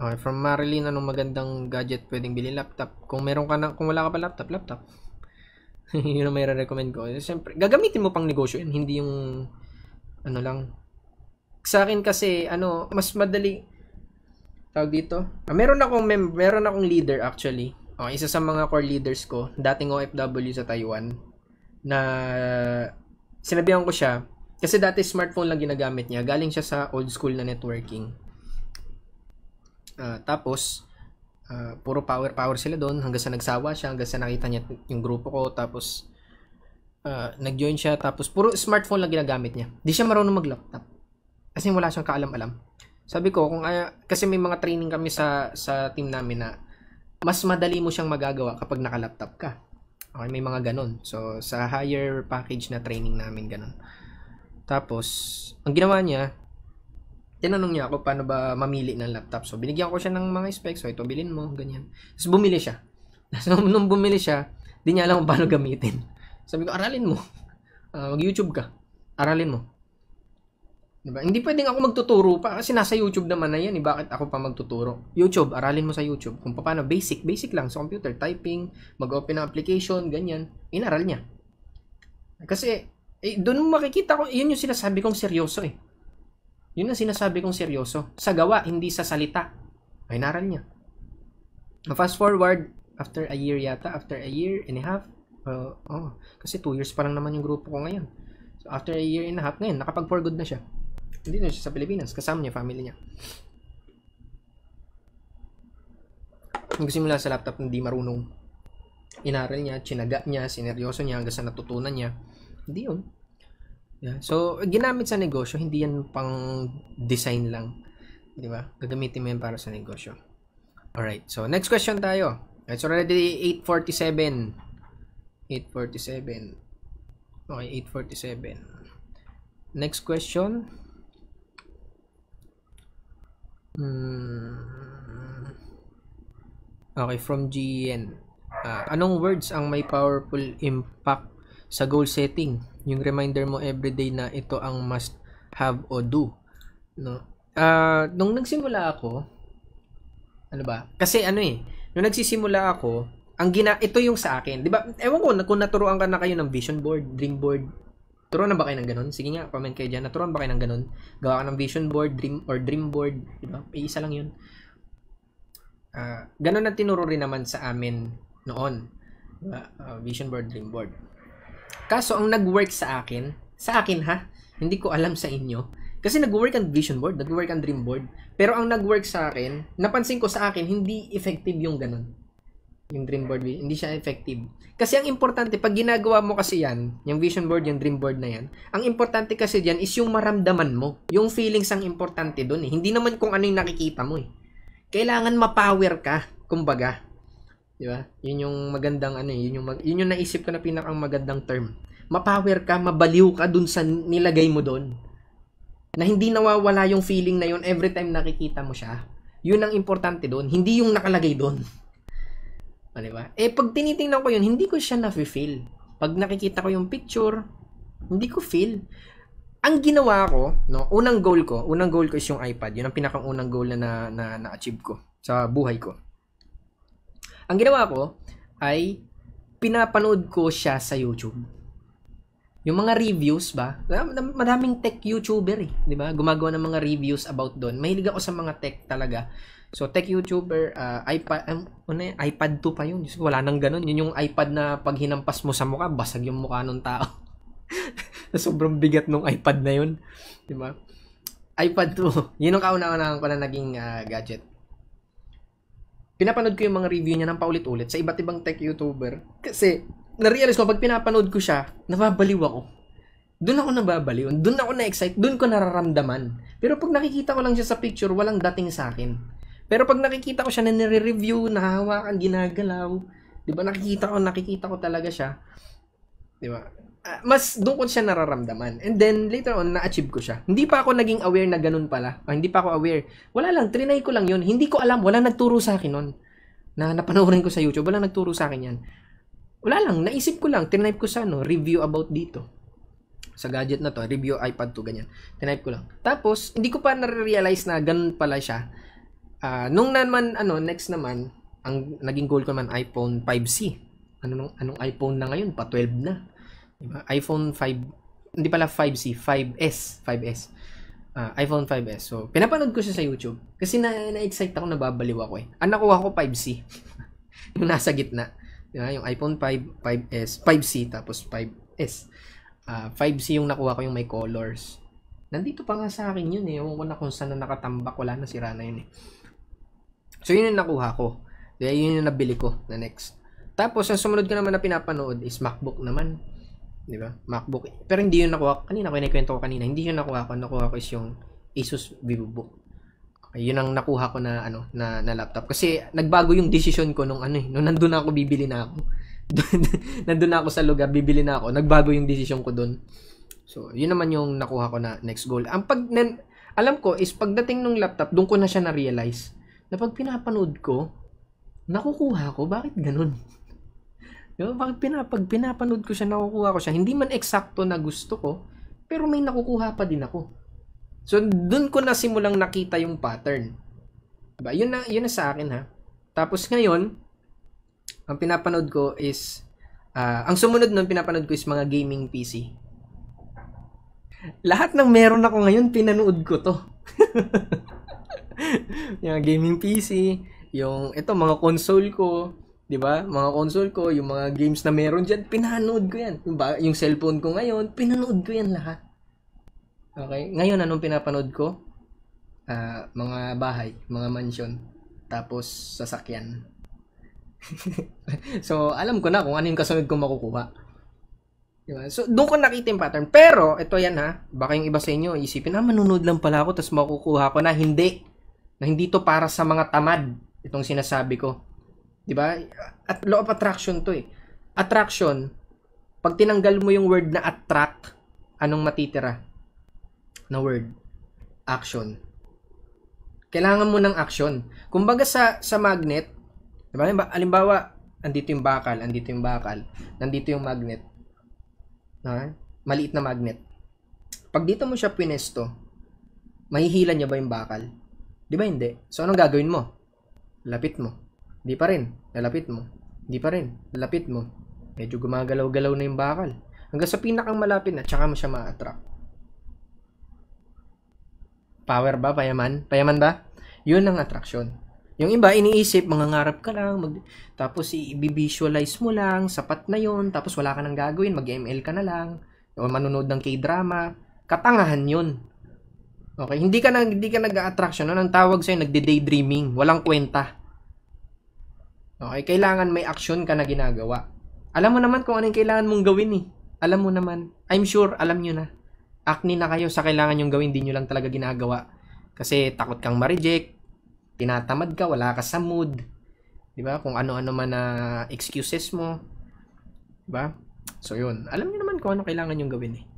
Okay, from Marilyn, anong magandang gadget pwedeng bilhin laptop? Kung meron ka na, kung wala ka pa laptop, laptop. yun ang may recommend ko. Siyempre, gagamitin mo pang negosyo yun, hindi yung ano lang. Sa akin kasi, ano, mas madali tawag dito. Ah, meron akong mem- meron akong leader actually. Okay, isa sa mga core leaders ko, dating OFW sa Taiwan na sinabihan ko siya, kasi dati smartphone lang ginagamit niya, galing siya sa old school na networking. Uh, tapos, uh, puro power-power sila doon hanggang sa nagsawa siya, hanggang sa nakita niya yung grupo ko, tapos uh, nag-join siya, tapos puro smartphone lang ginagamit niya. Di siya marunong mag-laptop. Kasi wala siyang kaalam-alam. Sabi ko, kung uh, kasi may mga training kami sa sa team namin na mas madali mo siyang magagawa kapag naka-laptop ka. Okay, may mga ganun. So, sa higher package na training namin, ganun. Tapos, ang ginawa niya, tinanong niya ako paano ba mamili ng laptop. So, binigyan ko siya ng mga specs. So, ito, bilhin mo, ganyan. Tapos, bumili siya. So, nung bumili siya, di niya alam kung paano gamitin. Sabi ko, aralin mo. Uh, Mag-YouTube ka. Aralin mo. Diba? Hindi pwedeng ako magtuturo pa kasi nasa YouTube naman na yan. Eh. Bakit ako pa magtuturo? YouTube, aralin mo sa YouTube kung paano basic, basic lang sa computer, typing, mag-open ng application, ganyan. Inaral niya. Kasi eh, doon mo makikita ko, yun yung sinasabi kong seryoso eh. Yun ang sinasabi kong seryoso. Sa gawa, hindi sa salita. Ay, inaral niya. Fast forward, after a year yata, after a year and a half, uh, oh, kasi 2 years pa lang naman yung grupo ko ngayon. So, after a year and a half ngayon, nakapag-for good na siya. Hindi na siya sa Pilipinas. Kasama niya, family niya. Nagsimula sa laptop hindi marunong. Inaral niya, chinaga niya, sineryoso niya, hanggang sa natutunan niya. Hindi yun. Yeah. So, ginamit sa negosyo, hindi yan pang design lang. Di ba? Gagamitin mo yan para sa negosyo. Alright. So, next question tayo. It's already 8.47. 8.47. Okay, 8.47. Next question. Hmm. Okay, from GN. E uh, ah, anong words ang may powerful impact sa goal setting? Yung reminder mo everyday na ito ang must have o do. No? Uh, nung nagsimula ako, ano ba? Kasi ano eh, nung nagsisimula ako, ang gina ito yung sa akin, 'di ba? Ewan ko kung naturuan ka na kayo ng vision board, dream board, Turuan na ba kayo ng ganun? Sige nga, comment kayo dyan. Naturuan ba kayo ng ganun? Gawa ka ng vision board, dream, or dream board. Diba? Eh, isa lang yun. Uh, ganun ang tinuro rin naman sa amin noon. Diba? Uh, vision board, dream board. Kaso, ang nag-work sa akin, sa akin ha, hindi ko alam sa inyo, kasi nag-work ang vision board, nag-work ang dream board. Pero ang nag-work sa akin, napansin ko sa akin, hindi effective yung ganun yung dream board hindi siya effective kasi ang importante pag ginagawa mo kasi yan yung vision board yung dream board na yan ang importante kasi diyan is yung maramdaman mo yung feelings ang importante doon eh hindi naman kung ano yung nakikita mo eh kailangan mapower ka kumbaga di ba yun yung magandang ano eh yun yung mag, yun yung naisip ko na pinakang magandang term mapower ka mabaliw ka dun sa nilagay mo doon na hindi nawawala yung feeling na yun every time nakikita mo siya yun ang importante doon hindi yung nakalagay doon o, ba? Eh, pag tinitingnan ko yun, hindi ko siya na-feel. Pag nakikita ko yung picture, hindi ko feel. Ang ginawa ko, no, unang goal ko, unang goal ko is yung iPad. Yun ang pinakang unang goal na na-achieve na, na, na achieve ko sa buhay ko. Ang ginawa ko ay pinapanood ko siya sa YouTube. Yung mga reviews ba? Madaming tech YouTuber eh, 'di ba? Gumagawa ng mga reviews about doon. Mahilig ako sa mga tech talaga. So, tech YouTuber, uh, iPad, um, ano yun, iPad 2 pa yun. Diyos wala nang ganun. Yun yung iPad na pag hinampas mo sa mukha, basag yung mukha ng tao. Sobrang bigat nung iPad na yun. Di ba? iPad 2. Yun ang kauna-unahan ko na naging uh, gadget. Pinapanood ko yung mga review niya ng paulit-ulit sa iba't ibang tech YouTuber. Kasi, na-realize ko, pag pinapanood ko siya, nababaliw ako. Doon ako nababaliw. Doon ako na-excite. Doon ko nararamdaman. Pero pag nakikita ko lang siya sa picture, walang dating sa akin pero pag nakikita ko siya na nire-review, nahahawakan, ginagalaw, 'di ba? Nakikita ko, nakikita ko talaga siya. 'Di ba? Uh, mas doon ko siya nararamdaman. And then later on na-achieve ko siya. Hindi pa ako naging aware na ganun pala. Ah, hindi pa ako aware. Wala lang, trinay ko lang 'yun. Hindi ko alam, wala nagturo sa akin noon. Na napanoorin ko sa YouTube, wala nagturo sa akin 'yan. Wala lang, naisip ko lang, trinay ko sa no, review about dito sa gadget na to, review iPad to, ganyan. Tinype ko lang. Tapos, hindi ko pa nare-realize na ganun pala siya uh, nung naman ano next naman ang naging goal ko naman iPhone 5C ano nung anong iPhone na ngayon pa 12 na diba? iPhone 5 hindi pala 5C 5S 5S uh, iPhone 5S so pinapanood ko siya sa YouTube kasi na, na-excite ako nababaliw ako eh ang ah, nakuha ko 5C yung nasa gitna diba? yung iPhone 5 5S 5C tapos 5S uh, 5C yung nakuha ko yung may colors nandito pa nga sa akin yun eh ewan ko na kung saan na nakatambak wala na sira na yun eh So, yun yung nakuha ko. Kaya yun yung nabili ko na next. Tapos, yung sumunod ko naman na pinapanood is MacBook naman. Di ba? MacBook. Pero hindi yun nakuha Kanina ko, inakwento ko kanina. Hindi yun nakuha ko. Nakuha ko is yung Asus VivoBook. Okay, yun ang nakuha ko na ano na, na laptop kasi nagbago yung decision ko nung ano eh nung nandoon ako bibili na ako. nandoon na ako sa lugar, bibili na ako. Nagbago yung decision ko doon. So, yun naman yung nakuha ko na next goal. Ang pag na, alam ko is pagdating nung laptop, doon ko na siya na-realize na pag pinapanood ko, nakukuha ko, bakit ganun? diba? Bakit pinapag pinapanood ko siya, nakukuha ko siya. Hindi man eksakto na gusto ko, pero may nakukuha pa din ako. So, dun ko na simulang nakita yung pattern. Diba? Yun na, yun na sa akin ha. Tapos ngayon, ang pinapanood ko is, uh, ang sumunod nun pinapanood ko is mga gaming PC. Lahat ng meron ako ngayon, pinanood ko to. yung gaming PC, yung ito mga console ko, 'di ba? Mga console ko, yung mga games na meron diyan, pinanood ko 'yan. Yung, ba, yung cellphone ko ngayon, pinanood ko 'yan lahat. Okay? Ngayon anong pinapanood ko? Uh, mga bahay, mga mansion, tapos sasakyan. so, alam ko na kung ano yung kasunod ko makukuha. Diba? So, doon ko nakita yung pattern. Pero, ito yan ha. Baka yung iba sa inyo, isipin, ah, manunood lang pala ako, tapos makukuha ko na. Hindi na hindi to para sa mga tamad itong sinasabi ko. 'Di ba? At law of attraction to eh. Attraction, pag tinanggal mo yung word na attract, anong matitira na word? Action. Kailangan mo ng action. Kumbaga sa sa magnet, 'di ba? Halimbawa, andito yung bakal, andito yung bakal, nandito yung magnet. Na, maliit na magnet. Pag dito mo siya pinesto, mahihila niya ba yung bakal? Di ba hindi? So, anong gagawin mo? Lapit mo. Di pa rin. Lalapit mo. Di pa rin. Lalapit mo. Medyo gumagalaw-galaw na yung bakal. Hanggang sa pinakang malapit na, tsaka mo siya ma-attract. Power ba? Payaman? Payaman ba? Yun ang attraction. Yung iba, iniisip, mangangarap ka lang, mag, tapos i-visualize mo lang, sapat na yon tapos wala ka nang gagawin, mag-ML ka na lang, o manunod ng K-drama. Katangahan yun. Okay, hindi ka nag hindi ka nag-attraction, no? Ang tawag sa'yo nagde-daydreaming, walang kwenta. Okay, kailangan may action ka na ginagawa. Alam mo naman kung ano yung kailangan mong gawin eh. Alam mo naman. I'm sure alam niyo na. Acne na kayo sa kailangan yung gawin, di niyo lang talaga ginagawa. Kasi takot kang ma-reject, tinatamad ka, wala ka sa mood. 'Di ba? Kung ano-ano man na excuses mo. 'Di ba? So 'yun. Alam niyo naman kung ano kailangan yung gawin eh.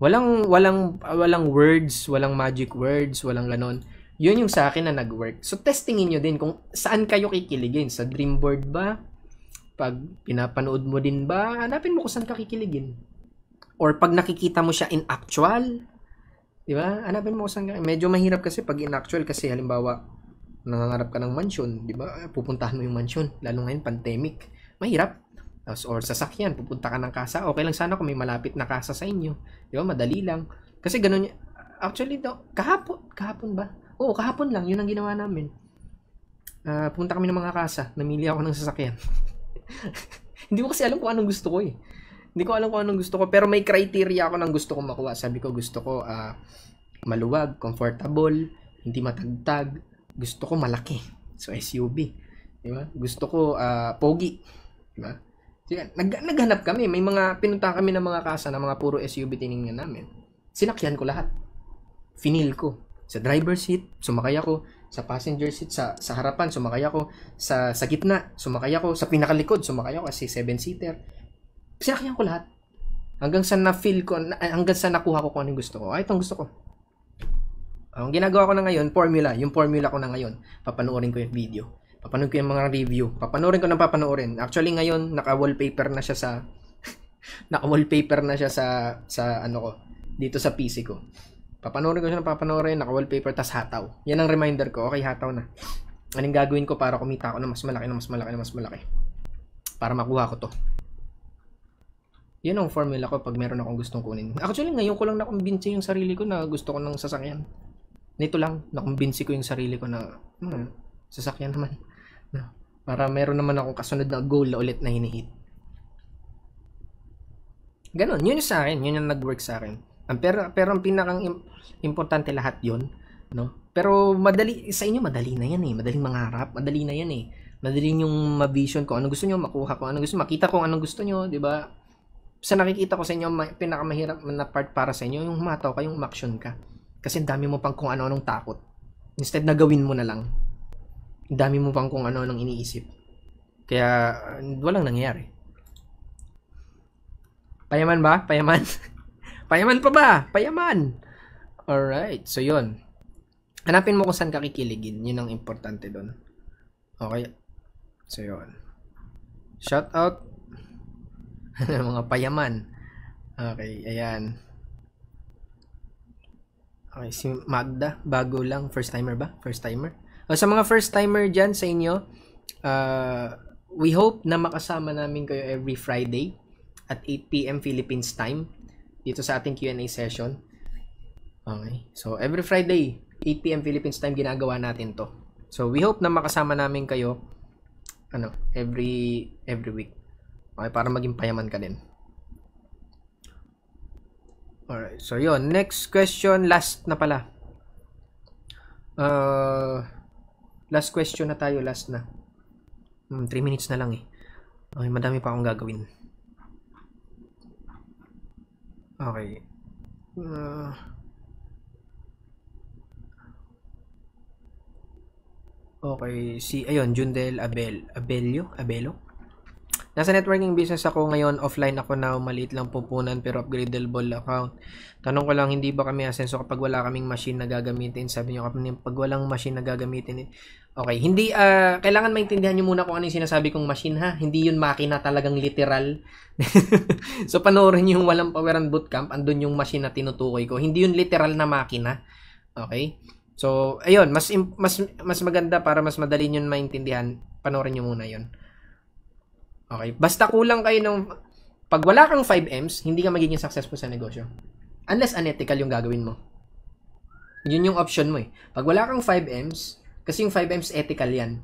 Walang walang walang words, walang magic words, walang ganon. Yun yung sa akin na nag-work. So testingin niyo din kung saan kayo kikiligin, sa dream board ba? Pag pinapanood mo din ba? Hanapin mo kung saan ka kikiligin. Or pag nakikita mo siya in actual, 'di ba? Hanapin mo kung saan ka. Medyo mahirap kasi pag in actual kasi halimbawa nangangarap ka ng mansion, 'di ba? Pupuntahan mo yung mansion lalo ngayon pandemic. Mahirap. Tapos, or sasakyan, pupunta ka ng kasa. Okay lang sana kung may malapit na kasa sa inyo. Di ba? Madali lang. Kasi ganun, actually, no, kahapon, kahapon ba? Oo, kahapon lang. Yun ang ginawa namin. Uh, pumunta kami ng mga kasa. Namili ako ng sasakyan. Hindi ko kasi alam kung anong gusto ko eh. Hindi ko alam kung anong gusto ko. Pero may criteria ako ng gusto ko makuha. Sabi ko, gusto ko uh, maluwag, comfortable, hindi matagtag. Gusto ko malaki. So, SUV. Di ba? Gusto ko uh, pogi. Di ba? Nag, naghanap kami. May mga, pinunta kami ng mga kasa na mga puro SUV tiningnan namin. Sinakyan ko lahat. Finil ko. Sa driver seat, sumakay ako. Sa passenger seat, sa, sa harapan, sumakay ako. Sa, sa gitna, sumakay ako. Sa pinakalikod, sumakay ako kasi seven-seater. Sinakyan ko lahat. Hanggang sa na-feel ko, hanggang sa nakuha ko kung anong gusto ko. Ay, ah, itong gusto ko. Ang ginagawa ko na ngayon, formula. Yung formula ko na ngayon, papanoorin ko yung video. Papanood ko yung mga review. Papanoorin ko nang papanoorin. Actually ngayon naka-wallpaper na siya sa naka-wallpaper na siya sa sa ano ko dito sa PC ko. Papanoorin ko siya nang papanoorin, naka-wallpaper tas hataw. Yan ang reminder ko. Okay, hataw na. Anong gagawin ko para kumita ako ng mas malaki, ng mas malaki, ng mas malaki? Para makuha ko 'to. Yan ang formula ko pag meron akong gustong kunin. Actually, ngayon ko lang nakumbinsi yung sarili ko na gusto ko ng sasakyan. Nito lang, nakumbinsi ko yung sarili ko na, hmm, sasakyan naman. Para meron naman akong kasunod na goal na ulit na hinihit. Ganon, yun sa akin, yun yung nag-work sa akin. Pero, pero ang pinakang importante lahat yon no? Pero madali, sa inyo madali na yan eh. Madaling mangarap, madali na yan eh. Madali yung ma-vision ko ano gusto niyo makuha ko ano gusto makita ko ano gusto niyo di ba? Sa nakikita ko sa inyo, pinakamahirap na part para sa inyo, yung mataw ka, yung umaksyon ka. Kasi dami mo pang kung ano-anong takot. Instead na gawin mo na lang dami mo pang kung ano nang iniisip. Kaya, walang nangyayari. Payaman ba? Payaman? Payaman pa ba? Payaman! Alright, so yun. Hanapin mo kung saan ka kikiligin. Yun ang importante doon. Okay? So yun. Shout out mga payaman. Okay, ayan. Okay, si Magda, bago lang, first timer ba? First timer? Uh, sa mga first timer dyan sa inyo, uh, we hope na makasama namin kayo every Friday at 8pm Philippines time dito sa ating Q&A session. Okay. So, every Friday, 8pm Philippines time, ginagawa natin to. So, we hope na makasama namin kayo ano, every every week. Okay, para maging payaman ka din. Alright, so yon Next question, last na pala. Uh, Last question na tayo, last na. Hmm, 3 minutes na lang eh. Okay, madami pa akong gagawin. Okay. Uh, okay, si, ayun, Jundel Abel, Abelio, Abelo. Nasa networking business ako ngayon, offline ako na, maliit lang pupunan pero upgradable account. Tanong ko lang, hindi ba kami asenso kapag wala kaming machine na gagamitin? Sabi niyo kapag walang machine na gagamitin, Okay, hindi, uh, kailangan maintindihan nyo muna kung ano yung sinasabi kong machine ha. Hindi yun makina talagang literal. so, panoorin nyo yung walang power and bootcamp, andun yung machine na tinutukoy ko. Hindi yun literal na makina. Okay? So, ayun, mas, mas, mas maganda para mas madali nyo maintindihan. Panoorin nyo muna yun. Okay, basta kulang kayo ng... Pag wala kang 5Ms, hindi ka magiging successful sa negosyo. Unless unethical yung gagawin mo. Yun yung option mo eh. Pag wala kang 5Ms, kasi yung 5Ms ethical yan.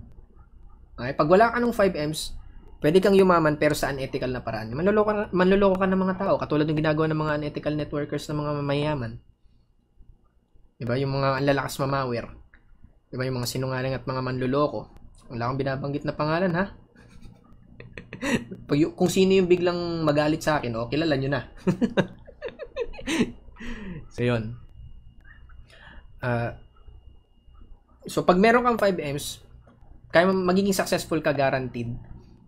Okay? Pag wala ka ng 5Ms, pwede kang yumaman pero sa unethical na paraan. Manloloko ka, manloloko ka ng mga tao, katulad ng ginagawa ng mga unethical networkers ng mga mamayaman. 'Di ba? Yung mga lalakas mamawir. 'Di ba yung mga sinungaling at mga manloloko. Wala akong binabanggit na pangalan ha. Pag kung sino yung biglang magalit sa akin, oh, kilala nyo na. so, yun. Uh, So, pag meron kang 5Ms, kaya magiging successful ka guaranteed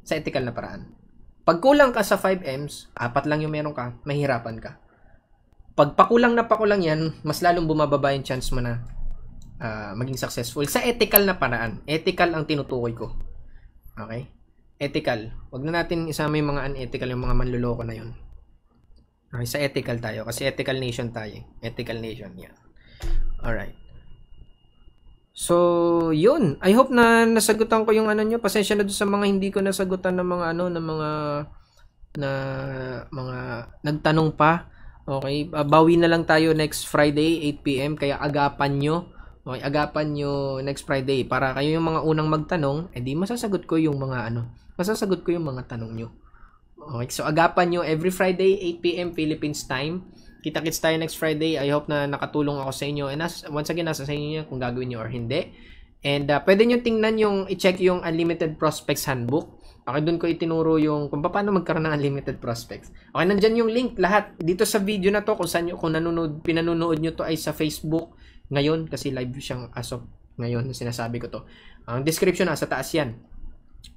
sa ethical na paraan. Pag kulang ka sa 5Ms, apat lang yung meron ka, mahirapan ka. Pag pakulang na pakulang yan, mas lalong bumababa yung chance mo na uh, maging successful sa ethical na paraan. Ethical ang tinutukoy ko. Okay? Ethical. Huwag na natin isama yung mga unethical, yung mga manluloko na yun. Okay, sa ethical tayo kasi ethical nation tayo. Eh. Ethical nation, yan. Yeah. Alright. So, yun. I hope na nasagutan ko yung ano nyo. Pasensya na doon sa mga hindi ko nasagutan ng mga ano, ng mga na mga nagtanong pa. Okay, ah, bawi na lang tayo next Friday 8 PM kaya agapan nyo. Okay, agapan nyo next Friday para kayo yung mga unang magtanong, edi eh, masasagot ko yung mga ano, masasagot ko yung mga tanong nyo. Okay, so agapan nyo every Friday 8 PM Philippines time. Kita-kits tayo next Friday. I hope na nakatulong ako sa inyo. And as, once again, nasa sa inyo yan kung gagawin nyo or hindi. And uh, pwede nyo tingnan yung, i-check yung Unlimited Prospects Handbook. Okay, doon ko itinuro yung kung paano magkaroon ng unlimited prospects. Okay, nandiyan yung link lahat dito sa video na to kung saan nyo, kung nanonood, pinanonood nyo to ay sa Facebook ngayon kasi live siyang as of ngayon sinasabi ko to. Ang description nasa taas yan.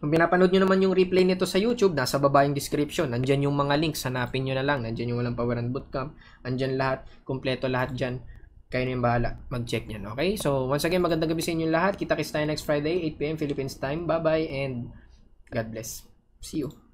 Kung pinapanood nyo naman yung replay nito sa YouTube, nasa baba yung description. Nandyan yung mga links. Hanapin nyo na lang. Nandyan yung walang pawaran bootcamp. Nandyan lahat. Kompleto lahat dyan. Kayo na yung bahala. Mag-check nyan. Okay? So, once again, magandang gabi sa inyo lahat. Kita-kits tayo next Friday, 8pm Philippines time. Bye-bye and God bless. See you.